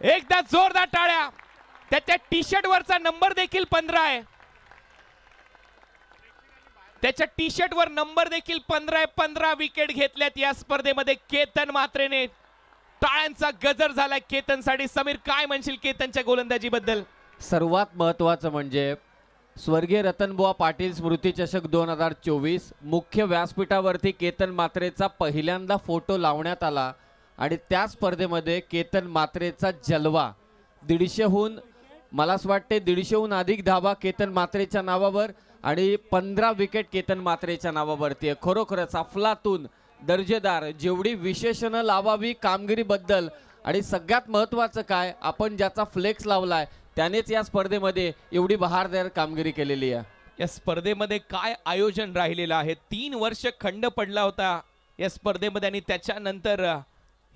Speaker 3: एकदा जोरदार टाळ्या त्याच्या टी शर्ट वरचा नंबर देखील पंधरा आहे त्याच्या टी शर्ट वर नंबर देखील पंधरा आहे पंधरा विकेट घेतल्यात या स्पर्धेमध्ये केतन मात्रेने टाळ्यांचा गजर झाला केतनसाठी समीर काय म्हणशील केतनच्या गोलंदाजी बद्दल
Speaker 4: सर्वात महत्वाचं म्हणजे स्वर्गीय रतनबुवा पाटील स्मृती चषक दोन हजार चोवीस मुख्य व्यासपीठावरती केतन मात्रेचा पहिल्यांदा फोटो लावण्यात आला आणि त्या स्पर्धेमध्ये केतन मात्रेचा जलवा दीडशेहून मला असं वाटते दीडशेहून अधिक धावा केतन मात्रेच्या नावावर आणि पंधरा विकेट केतन मात्रेच्या नावावरती आहे खरोखरच अफलातून दर्जेदार जेवढी विशेषणं लावावी कामगिरीबद्दल आणि सगळ्यात महत्त्वाचं काय आपण ज्याचा फ्लेक्स लावलाय त्यानेच या स्पर्धेमध्ये एवढी बहारदार कामगिरी केलेली आहे या स्पर्धेमध्ये काय आयोजन राहिलेलं आहे तीन
Speaker 3: वर्ष खंड पडला होता या स्पर्धेमध्ये आणि त्याच्यानंतर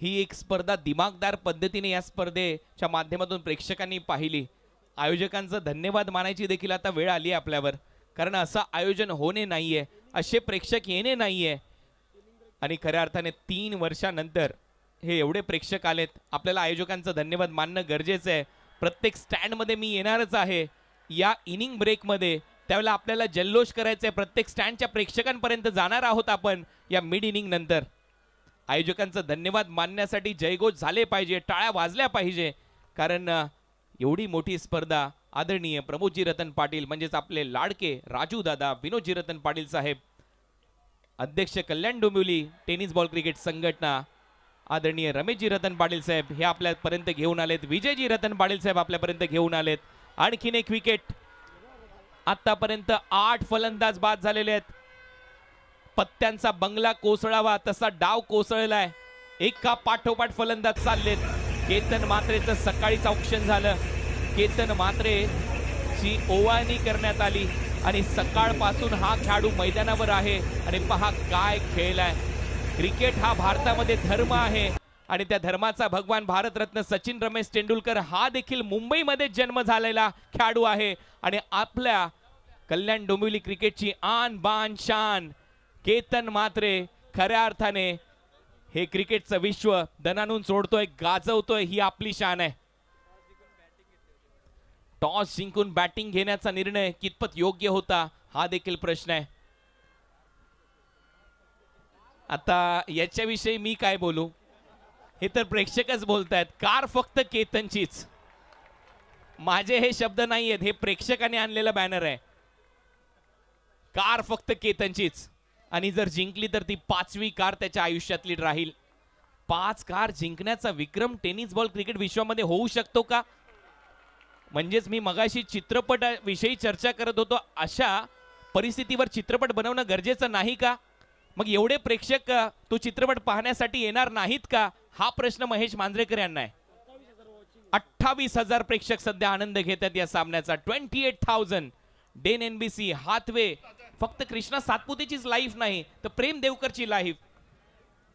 Speaker 3: ही एक स्पर्धा दिमागदार पद्धतीने या स्पर्धेच्या माध्यमातून प्रेक्षकांनी पाहिली आयोजकांचं धन्यवाद मानायची देखील आता वेळ आली आहे आपल्यावर कारण असं आयोजन होणे नाही असे प्रेक्षक येणे नाही आणि खऱ्या अर्थाने तीन वर्षानंतर हे एवढे प्रेक्षक आलेत आपल्याला आयोजकांचं धन्यवाद मानणं गरजेचं आहे प्रत्येक स्टँडमध्ये मी येणारच आहे या इनिंग ब्रेकमध्ये त्यावेळेला आपल्याला जल्लोष करायचा आहे प्रत्येक स्टँडच्या प्रेक्षकांपर्यंत जाणार आहोत आपण या मिड इनिंग नंतर आयोजकांचा धन्यवाद मानण्यासाठी जयघोष झाले पाहिजे टाळ्या वाजल्या पाहिजे कारण एवढी मोठी स्पर्धा आदरणीय प्रमोदजी रतन पाटील म्हणजेच आपले लाडके राजू दादा विनोदजी रतन पाटील साहेब अध्यक्ष Kalyan Dombivli tennis ball cricket संघटना आदरणीय रमेशजी रतन पाटील साहेब हे आपल्यापर्यंत घेऊन आलेत विजयजी रतन पाटील साहेब आपल्यापर्यंत घेऊन आलेत आणखीन एक विकेट आतापर्यंत आठ फलंदाज बाद झालेले आहेत पत्त्यांचा बंगला कोसळावा तसा डाव कोसळलाय एका पाठोपाठ फलंदाज चाललेत केतन मात्रेचं सकाळीच ऑप्शन झालं केतन मात्रे ची ओवाळणी करण्यात आली आणि सकाळपासून हा खेळाडू मैदानावर आहे आणि पहा काय खेळलाय क्रिकेट हा भारतामध्ये धर्म आहे आणि त्या धर्माचा भगवान भारतरत्न सचिन रमेश तेंडुलकर हा देखील मुंबईमध्ये जन्म झालेला खेळाडू आहे आणि आपल्या कल्याण डोंबिवली क्रिकेटची आन बान शान केतन मात्रे खऱ्या अर्थाने हे क्रिकेटचं विश्व दनानून सोडतोय गाजवतोय ही आपली शान आहे टॉस जिंकून बॅटिंग घेण्याचा निर्णय कितपत योग्य होता हा देखील प्रश्न आहे आता याच्याविषयी मी काय बोलू हे तर प्रेक्षकच बोलतायत कार फक्त केतनचीच माझे हे शब्द नाही आहेत हे प्रेक्षकाने आणलेलं बॅनर आहे कार फक्त केतनचीच आणि जर जिंकली तर ती पाचवी कार त्याच्या आयुष्यातली राहील पाच कार जिंकण्याचा विक्रम टेनिस बॉल क्रिकेट विश्वामध्ये होऊ शकतो का म्हणजेच मी मगाशी चित्रपटाविषयी चर्चा करत होतो अशा परिस्थितीवर चित्रपट बनवणं गरजेचं नाही का मग एवढे प्रेक्षक तो चित्रपट पाहण्यासाठी येणार नाहीत का हा प्रश्न महेश मांजरेकर यांना आहे अठ्ठावीस हजार प्रेक्षक सध्या आनंद घेतात या सामन्याचा twenty eight thousand Den N B C Hathway फक्त कृष्णा सातपुतेचीच लाईफ नाही तर प्रेम देवकरची लाईफ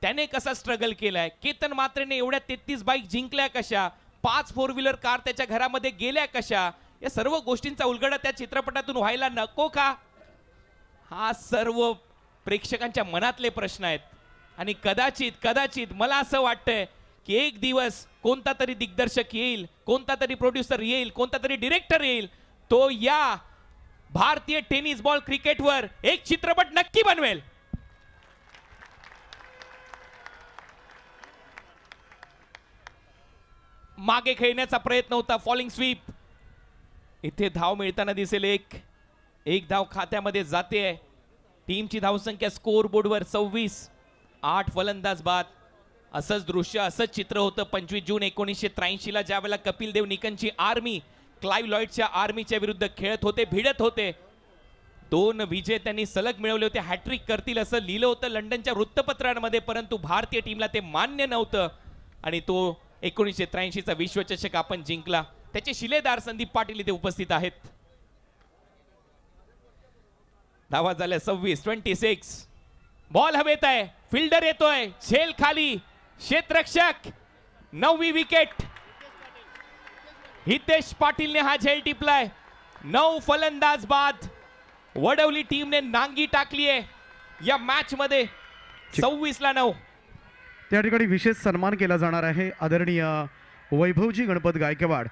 Speaker 3: त्याने कसा स्ट्रगल केलाय केतन मात्रेने एवढ्या तेहतीस बाईक जिंकल्या कशा पाच फोर व्हीलर कार त्याच्या घरामध्ये गेल्या कशा या सर्व गोष्टींचा उलगडा त्या चित्रपटातून व्हायला नको का हा सर्व प्रेक्षकांच्या मनातले प्रश्न आहेत आणि कदाचित कदाचित मला असं वाटतंय की एक दिवस कोणता तरी दिग्दर्शक येईल कोणता तरी प्रोड्युसर येईल कोणता तरी डिरेक्टर येईल तो या भारतीय टेनिस बॉल क्रिकेटवर एक चित्रपट नक्की बनवेल मागे खेळण्याचा प्रयत्न होता फॉलिंग स्वीप इथे धाव मिळताना दिसेल एक एक धाव खात्यामध्ये जाते टीमची धावसंख्या स्कोर बोर्डवर सव्वीस आठ फलंदाज बाद असंच दृश्य असंच चित्र होतं पंचवीस जून एकोणीसशे त्र्याऐंशीला ज्यावेळेला कपिल देव निकनची आर्मी क्लाइव लॉइडच्या आर्मीच्या विरुद्ध खेळत होते भिडत होते दोन विजय त्यांनी सलग मिळवले होते हॅट्रिक करतील असं लिहिलं होतं लंडनच्या वृत्तपत्रांमध्ये परंतु भारतीय टीमला ते मान्य नव्हतं आणि तो एकोणीसशे त्र्याऐंशीचा विश्वचषक आपण जिंकला त्याचे शिलेदार संदीप पाटील इथे उपस्थित आहेत धावा झाल्या सव्वीस ट्वेंटी सिक्स बॉल हवेत आहे फिल्डर येतोय झेल खाली क्षेत्ररक्षक नववी विकेट हितेश पाटील ने हा झेल टिपलाय नऊ फलंदाज बाद वडवली टीमने नांगी टाकली आहे या मॅच मध्ये सव्वीस ला नऊ
Speaker 2: त्या ठिकाणी विशेष सन्मान केला जाणार आहे आदरणीय वैभवजी गणपत गायकवाड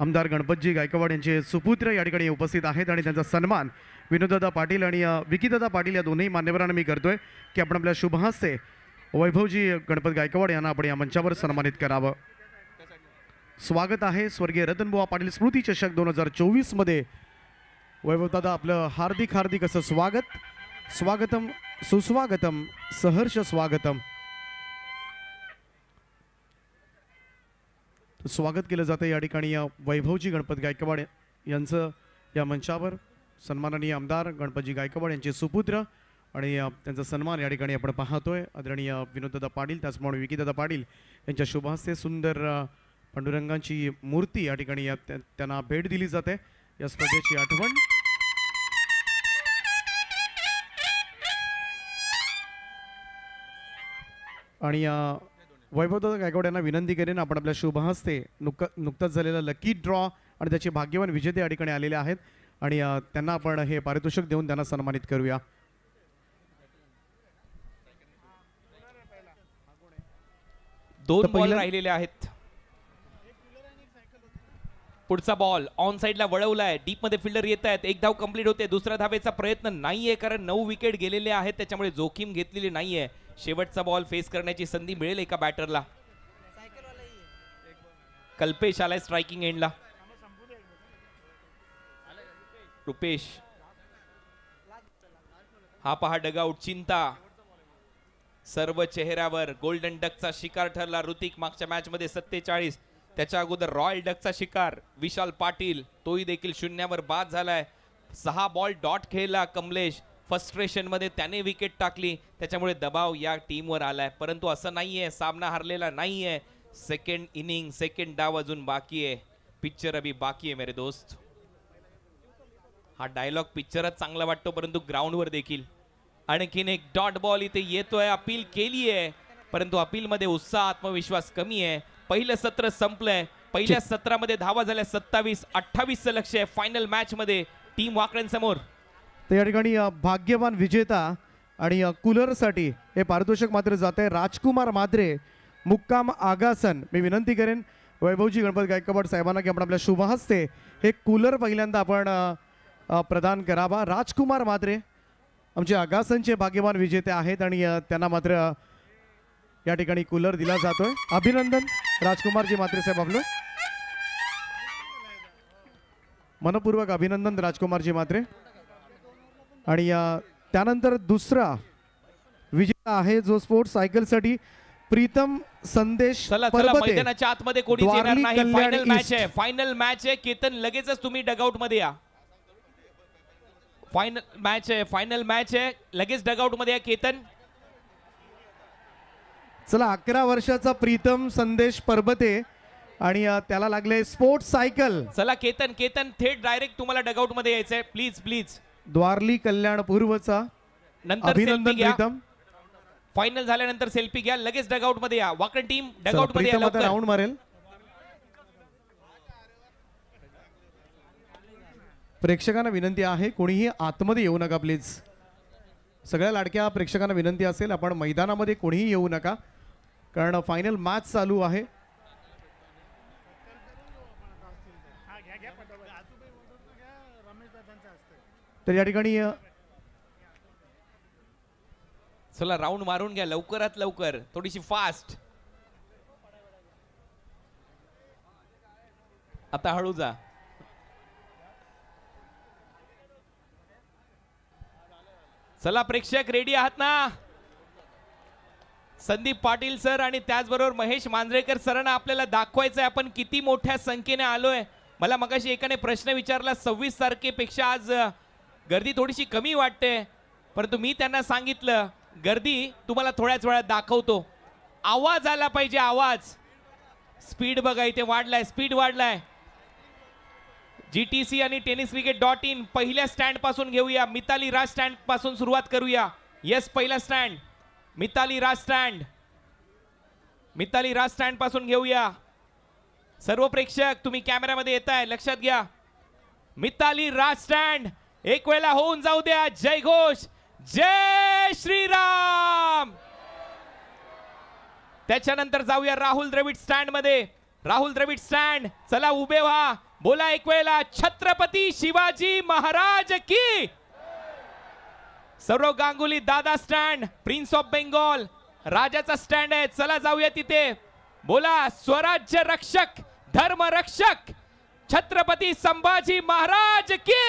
Speaker 2: आमदार गणपतजी गायकवाड यांचे सुपुत्र या ठिकाणी उपस्थित आहेत आणि त्यांचा सन्मान विनोददादा पाटील आणि विकीदादा पाटील या दोन्ही मान्यवरांना मी करतोय की आपण आपल्या शुभहस्ते वैभवजी गणपत गायकवाड यांना आपण या मंचावर सन्मानित करावं स्वागत आहे स्वर्गीय रतनबुवा पाटील स्मृती चषक दोन हजार चोवीस मध्ये वैभव दादा आपलं हार्दिक हार्दिक असं स्वागत स्वागतम सुस्वागतम सहर्ष स्वागतम स्वागत केलं जातं या ठिकाणी या वैभवजी गणपत गायकवाड यांचं या मंचावर सन्माननीय आमदार गणपतजी गायकवाड यांचे सुपुत्र आणि त्यांचा सन्मान या ठिकाणी आपण पाहतोय आदरणीय विनोददा पाटील त्याचप्रमाणे विकीदादा पाटील यांच्या शुभहस्ते सुंदर पंडुरंगांची मूर्ती या ठिकाणी त्यांना भेट दिली जाते या स्पर्धेची आठवण आणि या वैभवदादा गायकवाड यांना विनंती करेन आपण आपल्या शुभ हस्ते नुक नुकताच झालेला लकी ड्रॉ आणि त्याचे भाग्यवान विजेते या ठिकाणी आलेले आहेत आणि त्यांना आपण हे पारितोषिक देऊन त्यांना सन्मानित करूया दोन पहिले
Speaker 3: राहिलेले आहेत पुढचा बॉल ऑन साईडला वळवलाय डीप मध्ये फिल्डर येत आहेत एक धाव कंप्लीट होते दुसऱ्या धावेचा प्रयत्न नाहीये कारण नऊ विकेट गेलेले आहेत त्याच्यामुळे जोखीम घेतलेली नाहीये शेवटचा बॉल फेस करण्याची संधी मिळेल एका बॅटरला कल्पेश आलाय स्ट्रायकिंग एंडला रुपेश हा पहा डगआउट चिंता सर्व चेहऱ्यावर गोल्डन डकचा शिकार ठरला ऋतिक मागच्या मॅच मध्ये सत्तेचाळीस त्याच्या अगोदर रॉयल डकचा शिकार विशाल पाटील तोही देखील शून्यावर बाद झालाय सहा बॉल डॉट खेळला कमलेश फस्ट्रेशनमध्ये त्याने विकेट टाकली त्याच्यामुळे दबाव या टीमवर आलाय परंतु असं नाही आहे सामना हरलेला नाहीये सेकंड इनिंग सेकंड डाव अजून बाकी आहे पिक्चर अभी बाकी आहे मेरे दोस्त हा डायलॉग पिक्चरच चांगला वाटतो परंतु ग्राउंडवर देखील आणखीन एक डॉट बॉल इथे येतोय अपील केली आहे परंतु अपीलमध्ये उत्साह आत्मविश्वास कमी आहे पहिलं सत्र संपलंय पहिल्या सत्रामध्ये धावा झाल्या सत्तावीस अठ्ठावीसचं लक्ष आहे फायनल मॅच मध्ये टीम वाकड्यांसमोर
Speaker 2: तर या ठिकाणी भाग्यवान विजेता आणि कुलरसाठी हे पारितोषिक मात्र जात आहे राजकुमार माद्रे मुक्काम आगासन मी विनंती करेन वैभवजी गणपत गायकवाड साहेबांना की आपण आपल्या शुभ हे कूलर पहिल्यांदा आपण प्रदान करावा राजकुमार माद्रे आमचे आगासनचे भाग्यवान विजेते आहेत आणि त्यांना मात्र या ठिकाणी कूलर दिला जातोय अभिनंदन जी मात्रे साहेब आपलं मनपूर्वक अभिनंदन जी मात्रे आणि त्यानंतर दुसरा विजेता आहे जो स्पोर्ट्स साठी प्रीतम संदेश मैदानाच्या आतमध्ये कोणी येणार नाही फायनल मॅच आहे
Speaker 3: फायनल मॅच आहे केतन लगेचच तुम्ही डगआउट मध्ये या फायनल मॅच आहे फायनल मॅच आहे लगेच डगआउट मध्ये या केतन
Speaker 2: चला अकरा वर्षाचा प्रीतम संदेश परबते आणि त्याला लागले स्पोर्ट्स सायकल
Speaker 3: चला केतन केतन थेट डायरेक्ट तुम्हाला डगआउट मध्ये यायचंय प्लीज प्लीज
Speaker 2: द्वारली कल्याण पूर्वचा
Speaker 3: अभिनंदन प्रीतम फायनल झाल्यानंतर सेल्फी घ्या लगेच डगआउट मध्ये या वाकड टीम डगआउट मध्ये राऊंड
Speaker 2: मारेल प्रेक्षकांना विनंती आहे कोणीही आतमध्ये येऊ नका प्लीज सगळ्या लाडक्या प्रेक्षकांना विनंती असेल आपण मैदानामध्ये कोणीही येऊ नका कारण फायनल मॅच चालू आहे तर या ठिकाणी
Speaker 3: चला राऊंड मारून घ्या लवकरात लवकर थोडीशी फास्ट आता हळू जा चला प्रेक्षक रेडी आहात ना संदीप पाटील सर आणि त्याचबरोबर महेश मांजरेकर सरांना आपल्याला दाखवायचं आहे आपण किती मोठ्या संख्येने आलोय मला मगाशी एकाने प्रश्न विचारला सव्वीस तारखेपेक्षा आज गर्दी थोडीशी कमी वाटते परंतु मी त्यांना सांगितलं गर्दी तुम्हाला थोड्याच वेळात दाखवतो आवाज आला पाहिजे आवाज स्पीड बघा इथे वाढलाय स्पीड वाढलाय जी टी सी आणि टेनिस क्रिकेट डॉट इन पहिल्या स्टँड पासून घेऊया मिताली राज स्टँड पासून सुरुवात करूया येस पहिला stand Mithali Raj stand Mithali Raj stand पासून घेऊया सर्व प्रेक्षक तुम्ही कॅमेऱ्यामध्ये येत आहे लक्षात घ्या मिताली राज स्टँड एक वेळेला होऊन जाऊ द्या जय घोष जय श्रीराम त्याच्यानंतर जाऊया राहुल द्रविड स्टँड मध्ये राहुल द्रविड स्टँड चला उभे व्हा बोला एक वेळेला छत्रपती शिवाजी महाराज की Sourav Ganguly Dada stand prince of Bengal राजाचा स्टँड आहे चला जाऊया तिथे बोला स्वराज्य रक्षक धर्म रक्षक छत्रपती संभाजी महाराज की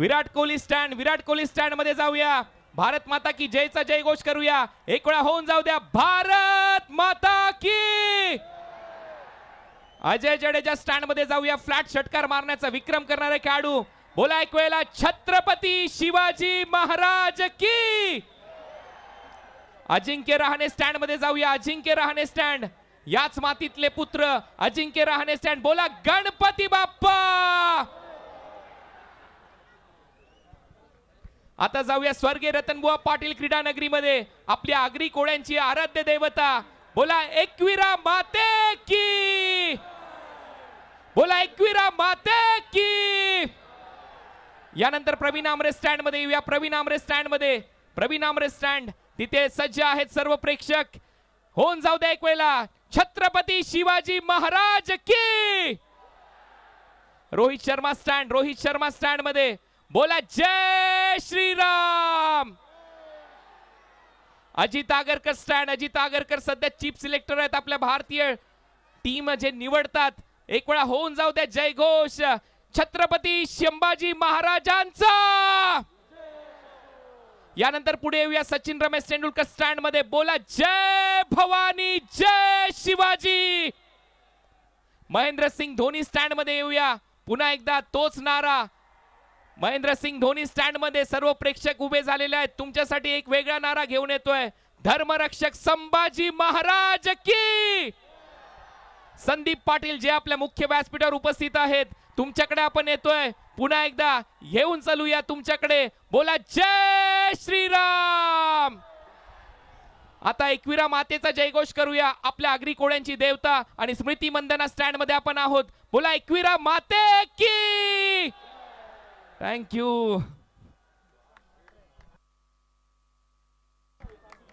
Speaker 3: विराट कोहली स्टँड विराट कोहली स्टँड मध्ये जाऊया भारत माता की जयचा जय घोष करूया एक वेळा होऊन जाऊ द्या भारत माता की अजय जडेजा स्टँड मध्ये जाऊया फ्लॅट षटकार मारण्याचा विक्रम करणारे खेळाडू बोला एक वेळेला छत्रपती शिवाजी महाराज की अजिंक्य राहणे स्टँड मध्ये जाऊया अजिंक्य रहाणे स्टँड याच मातीतले पुत्र अजिंक्य राहणे स्टँड बोला गणपती बाप्पा आता जाऊया स्वर्गीय रतनबुवा पाटील क्रीडानगरीमध्ये मध्ये आपल्या आगरी कोळ्यांची आराध्य देवता बोला एकवीरा माते की बोला एकवीरा माते की यानंतर प्रवीण आमरे स्टँड मध्ये येऊया प्रवीण आमरे स्टँड मध्ये प्रवीण आमरे स्टँड तिथे सज्ज आहेत सर्व प्रेक्षक होऊन जाऊ द्या एक वेळेला छत्रपती शिवाजी महाराज की रोहित शर्मा स्टँड रोहित शर्मा स्टँड मध्ये बोला जय श्रीराम अजित आगरकर स्टँड अजित आगरकर सध्या चीफ सिलेक्टर आहेत आपल्या भारतीय टीम जे निवडतात एक वेळा होऊन जाऊ द्या जय घोष छत्रपती शंभाजी महाराजांचा यानंतर पुढे येऊया सचिन रमेश तेंडुलकर स्टँड मध्ये बोला जय भवानी जय शिवाजी महेंद्रसिंग धोनी स्टँड मध्ये येऊया पुन्हा एकदा तोच नारा महेंद्रसिंग धोनी स्टँड मध्ये सर्व प्रेक्षक उभे झालेले आहेत तुमच्यासाठी एक वेगळा नारा घेऊन येतोय धर्मरक्षक संभाजी महाराज की संदीप पाटील जे आपल्या मुख्य व्यासपीठावर उपस्थित आहेत तुमच्याकडे आपण येतोय पुन्हा एकदा येऊन चालूया तुमच्याकडे बोला जय श्रीराम आता एकविरा मातेचा जयघोष करूया आपल्या आगरी कोळ्यांची देवता आणि स्मृती मंदना स्टँड मध्ये आपण आहोत बोला एकविरा माते
Speaker 4: की थँक्यू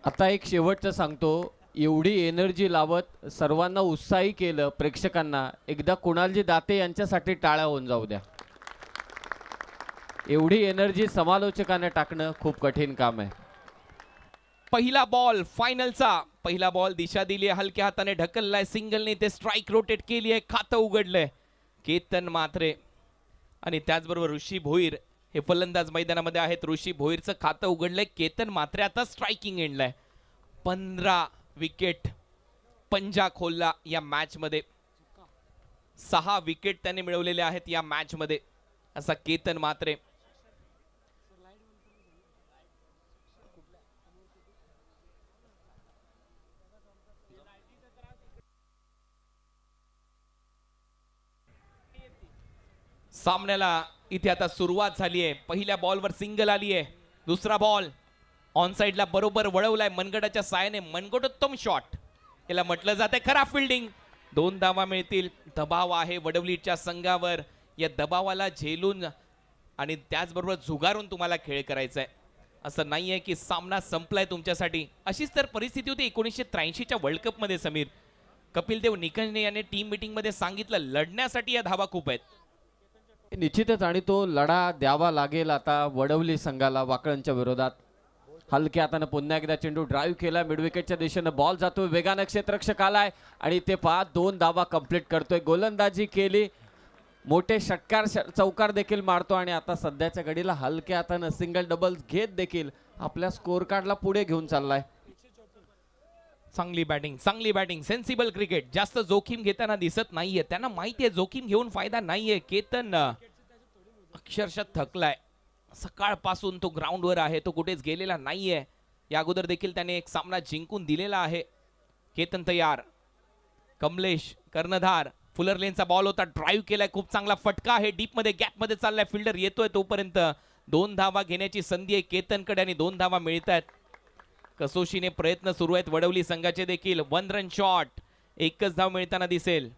Speaker 4: आता एक शेवटचं सांगतो एवढी एनर्जी लावत सर्वांना उत्साही केलं प्रेक्षकांना एकदा कुणालजी दाते यांच्यासाठी टाळ्या होऊन जाऊ द्या एवढी एनर्जी समालोचकांना टाकणं खूप कठीण काम आहे पहिला बॉल फायनलचा पहिला बॉल दिशा दिली आहे हलक्या हाताने
Speaker 3: ढकललाय सिंगलने ते स्ट्राईक रोटेट केली आहे खातं उघडलंय केतन मात्रे आणि त्याचबरोबर ऋषी भोईर हे फलंदाज मैदानामध्ये आहेत ऋषी भोईरचं खातं उघडलंय केतन मात्रे आता स्ट्रायकिंग एंडलाय पंधरा विकेट पंजा खोलला या मध्ये सहा विकेट त्याने मिळवलेले आहेत या मध्ये असा केतन मात्रे सामन्याला इथे आता सुरुवात झाली आहे पहिल्या बॉलवर सिंगल आली आहे दुसरा बॉल ऑन साईडला बरोबर वळवलाय मनगडाच्या सायने मनगटोत्तम शॉट याला म्हटलं जाते खरा फिल्डिंग दोन धावा मिळतील दबाव आहे वडवलीच्या संघावर या दबावाला झेलून आणि त्याचबरोबर झुगारून तुम्हाला खेळ करायचा आहे असं नाही आहे की सामना संपलाय तुमच्यासाठी अशीच तर परिस्थिती होती एकोणीसशे त्र्याऐंशीच्या वर्ल्ड कपमध्ये समीर कपिल देव निकंजने याने टीम मिटिंगमध्ये सांगितलं लढण्यासाठी या धावा खूप आहेत
Speaker 4: निश्चितच आणि तो लढा द्यावा लागेल आता वडवली संघाला वाकळांच्या विरोधात हलक्या हाताने पुन्हा एकदा चेंडू ड्राईव्ह केला मिडविकेटच्या दिशेनं बॉल जातो वेगानं क्षेत्ररक्षक आलाय आणि ते पहा दोन धावा कंप्लीट करतोय गोलंदाजी केली मोठे षटकार चौकार देखील मारतो आणि आता सध्याच्या घडीला हलक्या हातानं सिंगल डबल घेत देखील आपल्या स्कोर कार्डला पुढे घेऊन चाललाय चांगली बॅटिंग चांगली बॅटिंग
Speaker 3: सेन्सिबल क्रिकेट जास्त जोखीम घेताना दिसत नाहीये त्यांना माहितीये जोखीम घेऊन फायदा नाहीये केतन अक्षरशः थकलाय सकाळपासून तो ग्राउंडवर आहे तो कुठेच गेलेला नाही आहे या अगोदर देखील त्याने एक सामना जिंकून दिलेला आहे केतन तयार कमलेश कर्णधार फुलर लेनचा बॉल होता ड्राईव्ह केलाय खूप चांगला फटका आहे डीपमध्ये गॅपमध्ये चाललाय फिल्डर येतोय तोपर्यंत दोन धावा घेण्याची संधी आहे केतनकडे आणि दोन धावा मिळत आहेत कसोशीने प्रयत्न सुरू आहेत वडवली संघाचे देखील वन रन शॉट एकच धाव मिळताना दिसेल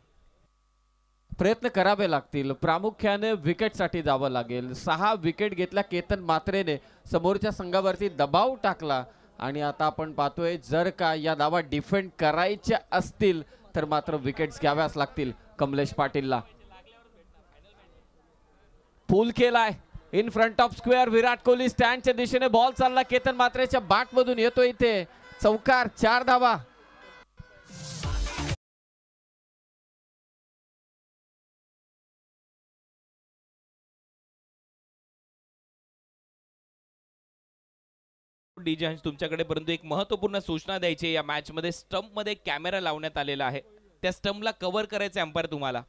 Speaker 4: प्रयत्न करावे लागतील प्रामुख्याने विकेटसाठी जावं लागेल सहा विकेट घेतल्या केतन मात्रेने समोरच्या संघावरती दबाव टाकला आणि आता आपण पाहतोय जर का या धावा डिफेंड करायच्या असतील तर मात्र विकेट्स घ्याव्याच लागतील कमलेश पाटीलला पूल केलाय in front of square Virat Kohli स्टँडच्या दिशेने बॉल चालला केतन मात्रेच्या बाटमधून येतो इथे चौकार चार धावा
Speaker 3: डीजे हंस तुमच्याकडे परंतु एक महत्वपूर्ण सूचना द्यायची आहे या मॅचमध्ये मध्ये कॅमेरा लावण्यात आलेला आहे त्या ला कव्हर करायचं अंपायर तुम्हाला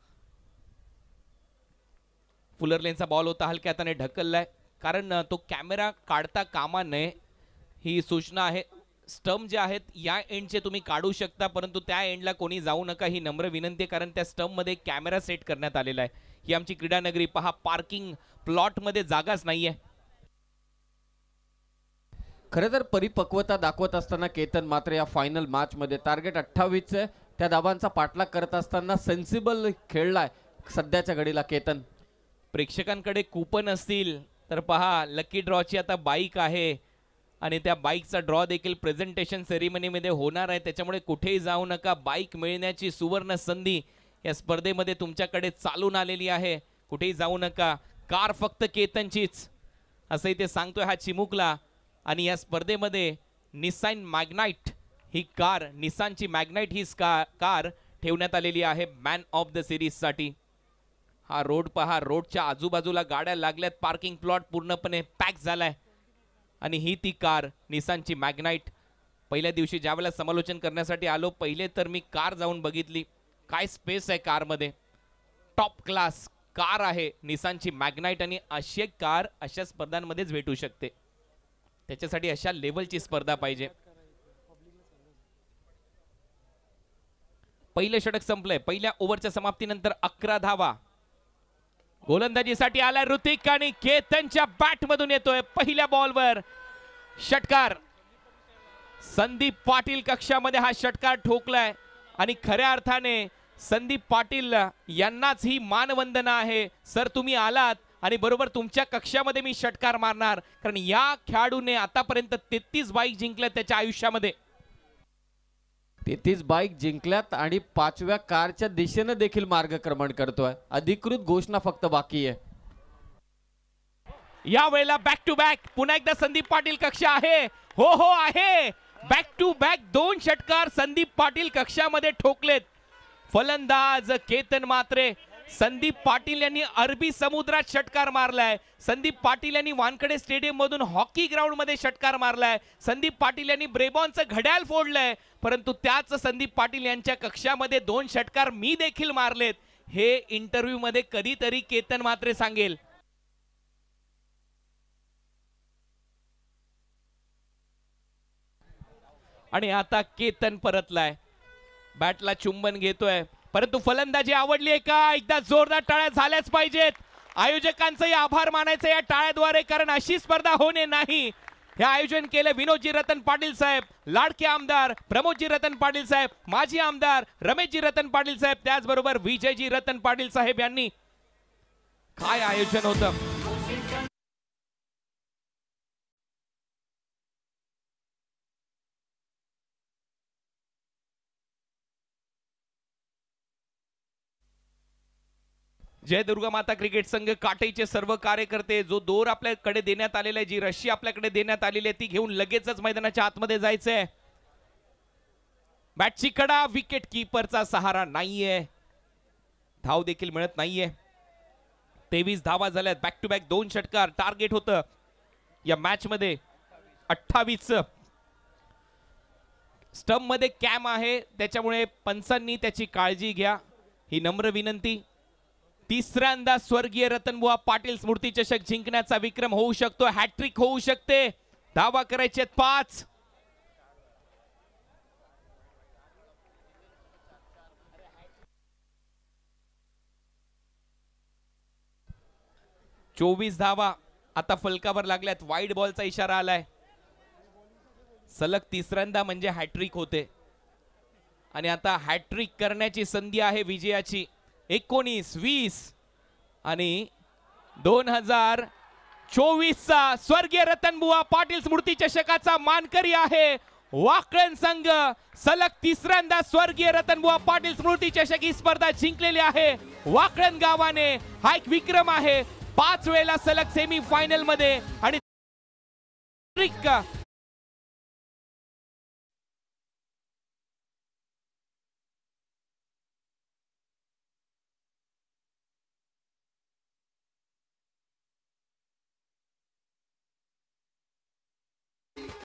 Speaker 3: फुलर लेनचा बॉल होता हलक्या हाताने ढकललाय कारण तो कॅमेरा काढता कामा नये ही सूचना आहे स्टम्प जे आहेत या एंड चे तुम्ही काढू शकता परंतु त्या एंडला कोणी जाऊ नका ही नम्र विनंती कारण त्या मध्ये कॅमेरा सेट करण्यात आलेला आहे ही आमची क्रीडानगरी पहा पार्किंग प्लॉट मध्ये जागाच नाहीये
Speaker 4: खरं तर परिपक्वता दाखवत असताना केतन मात्र या फायनल मॅच मध्ये टार्गेट अठ्ठावीस आहे त्या दाबांचा पाठलाग करत असताना सेन्सिबल खेळलाय सध्याच्या घडीला केतन
Speaker 3: प्रेक्षकांकडे कुपन असतील तर पहा लकी ड्रॉची आता बाईक आहे आणि त्या बाईकचा ड्रॉ देखील प्रेझेंटेशन सेरेमनीमध्ये होणार आहे त्याच्यामुळे कुठेही जाऊ नका बाईक मिळण्याची सुवर्ण संधी या स्पर्धेमध्ये तुमच्याकडे चालून आलेली आहे कुठेही जाऊ नका कार फक्त केतनचीच असंही ते सांगतोय हा चिमुकला आणि या स्पर्धेमध्ये निसाईन मॅग्नाईट ही कार निसानची मॅग्नाईट ही स्का कार ठेवण्यात आलेली आहे मॅन ऑफ द सिरीजसाठी हा रोड पहा रोडच्या आजूबाजूला गाड्या लागल्यात पार्किंग प्लॉट पूर्णपणे पॅक झालाय आणि ही ती कार निसानची मॅग्नाईट पहिल्या दिवशी ज्यावेळेला समालोचन करण्यासाठी आलो पहिले तर मी कार जाऊन बघितली काय स्पेस आहे कारमध्ये टॉप क्लास कार आहे निसानची मॅग्नाईट आणि अशी कार अशा स्पर्धांमध्येच भेटू शकते त्याच्यासाठी अशा लेवलची स्पर्धा पाहिजे पहिलं षटक संपलंय पहिल्या ओव्हरच्या समाप्तीनंतर अकरा धावा गोलंदाजीसाठी आलाय ऋतिक आणि केतनच्या बॅट मधून येतोय पहिल्या बॉलवर षटकार संदीप पाटील कक्षामध्ये हा षटकार ठोकलाय आणि खऱ्या अर्थाने संदीप पाटील यांनाच ही मानवंदना आहे सर तुम्ही आलात आणि बरोबर तुमच्या कक्षामध्ये मी षटकार मारणार कारण या खेळाडूने आतापर्यंत तेहतीस बाईक जिंकल्या त्याच्या आयुष्यामध्ये
Speaker 4: तेहतीस बाईक जिंकल्यात आणि पाचव्या कारच्या दिशेने देखील मार्गक्रमण करतोय अधिकृत घोषणा फक्त बाकी आहे
Speaker 3: या वेळेला बॅक टू बॅक पुन्हा एकदा संदीप पाटील कक्षा आहे हो हो आहे बॅक टू बॅक दोन षटकार संदीप पाटील कक्षामध्ये ठोकलेत फलंदाज केतन मात्रे संदीप पाटील यांनी अरबी समुद्रात षटकार मारलाय संदीप पाटील यांनी वानखडे स्टेडियम मधून हॉकी ग्राउंड मध्ये षटकार मारलाय संदीप पाटील यांनी ब्रेबॉनचं घड्याळ फोडलंय परंतु त्याच संदीप पाटील यांच्या कक्षामध्ये दोन षटकार मी देखील मारलेत हे इंटरव्ह्यू मध्ये कधीतरी केतन मात्रे सांगेल आणि आता केतन परतलाय बॅटला चुंबन घेतोय परंतु फलंदाजी आवडली आहे का एकदा जोरदार टाळ्या झाल्याच पाहिजेत आयोजकांचंही आभार मानायचं या टाळ्याद्वारे कारण अशी स्पर्धा होणे नाही हे आयोजन केलं विनोदजी रतन पाटील साहेब लाडके आमदार प्रमोदजी रतन पाटील साहेब माजी आमदार रमेशजी रतन पाटील साहेब त्याचबरोबर विजयजी रतन पाटील साहेब यांनी काय आयोजन होतं जय दुर्गा माता क्रिकेट संघ काटेचे सर्व कार्यकर्ते जो दोर आपल्याकडे देण्यात आलेला आहे जी रशी आपल्याकडे देण्यात आलेली आहे ती घेऊन लगेचच मैदानाच्या आतमध्ये जायचंय बॅटची कडा विकेट किपरचा सहारा नाहीये धाव देखील मिळत नाहीये तेवीस धावा झाल्यात बॅक टू बॅक दोन षटकार टार्गेट होतं या मॅच मध्ये अठ्ठावीस स्टंप मध्ये कॅम आहे त्याच्यामुळे पंचांनी त्याची काळजी घ्या ही नम्र विनंती तिसऱ्यांदा स्वर्गीय रतनबुवा पाटील स्मृती चषक जिंकण्याचा विक्रम होऊ शकतो हॅट्रिक होऊ शकते धावा करायचे पाच चोवीस धावा आता फलकावर लागल्यात वाईट बॉलचा इशारा आलाय सलग तिसऱ्यांदा म्हणजे हॅट्रिक होते आणि आता हॅट्रिक करण्याची संधी आहे विजयाची एकोणीस वीस आणि दोन हजार चोवीसचा स्वर्गीय रतनबुवा पाटील स्मृती चषकाचा मानकरी आहे वाकळण संघ सलग तिसऱ्यांदा स्वर्गीय रतनबुवा पाटील स्मृती चषक ही स्पर्धा जिंकलेली आहे वाकळण गावाने हा एक विक्रम आहे
Speaker 2: पाच वेळेला सलग सेमी फायनल मध्ये आणि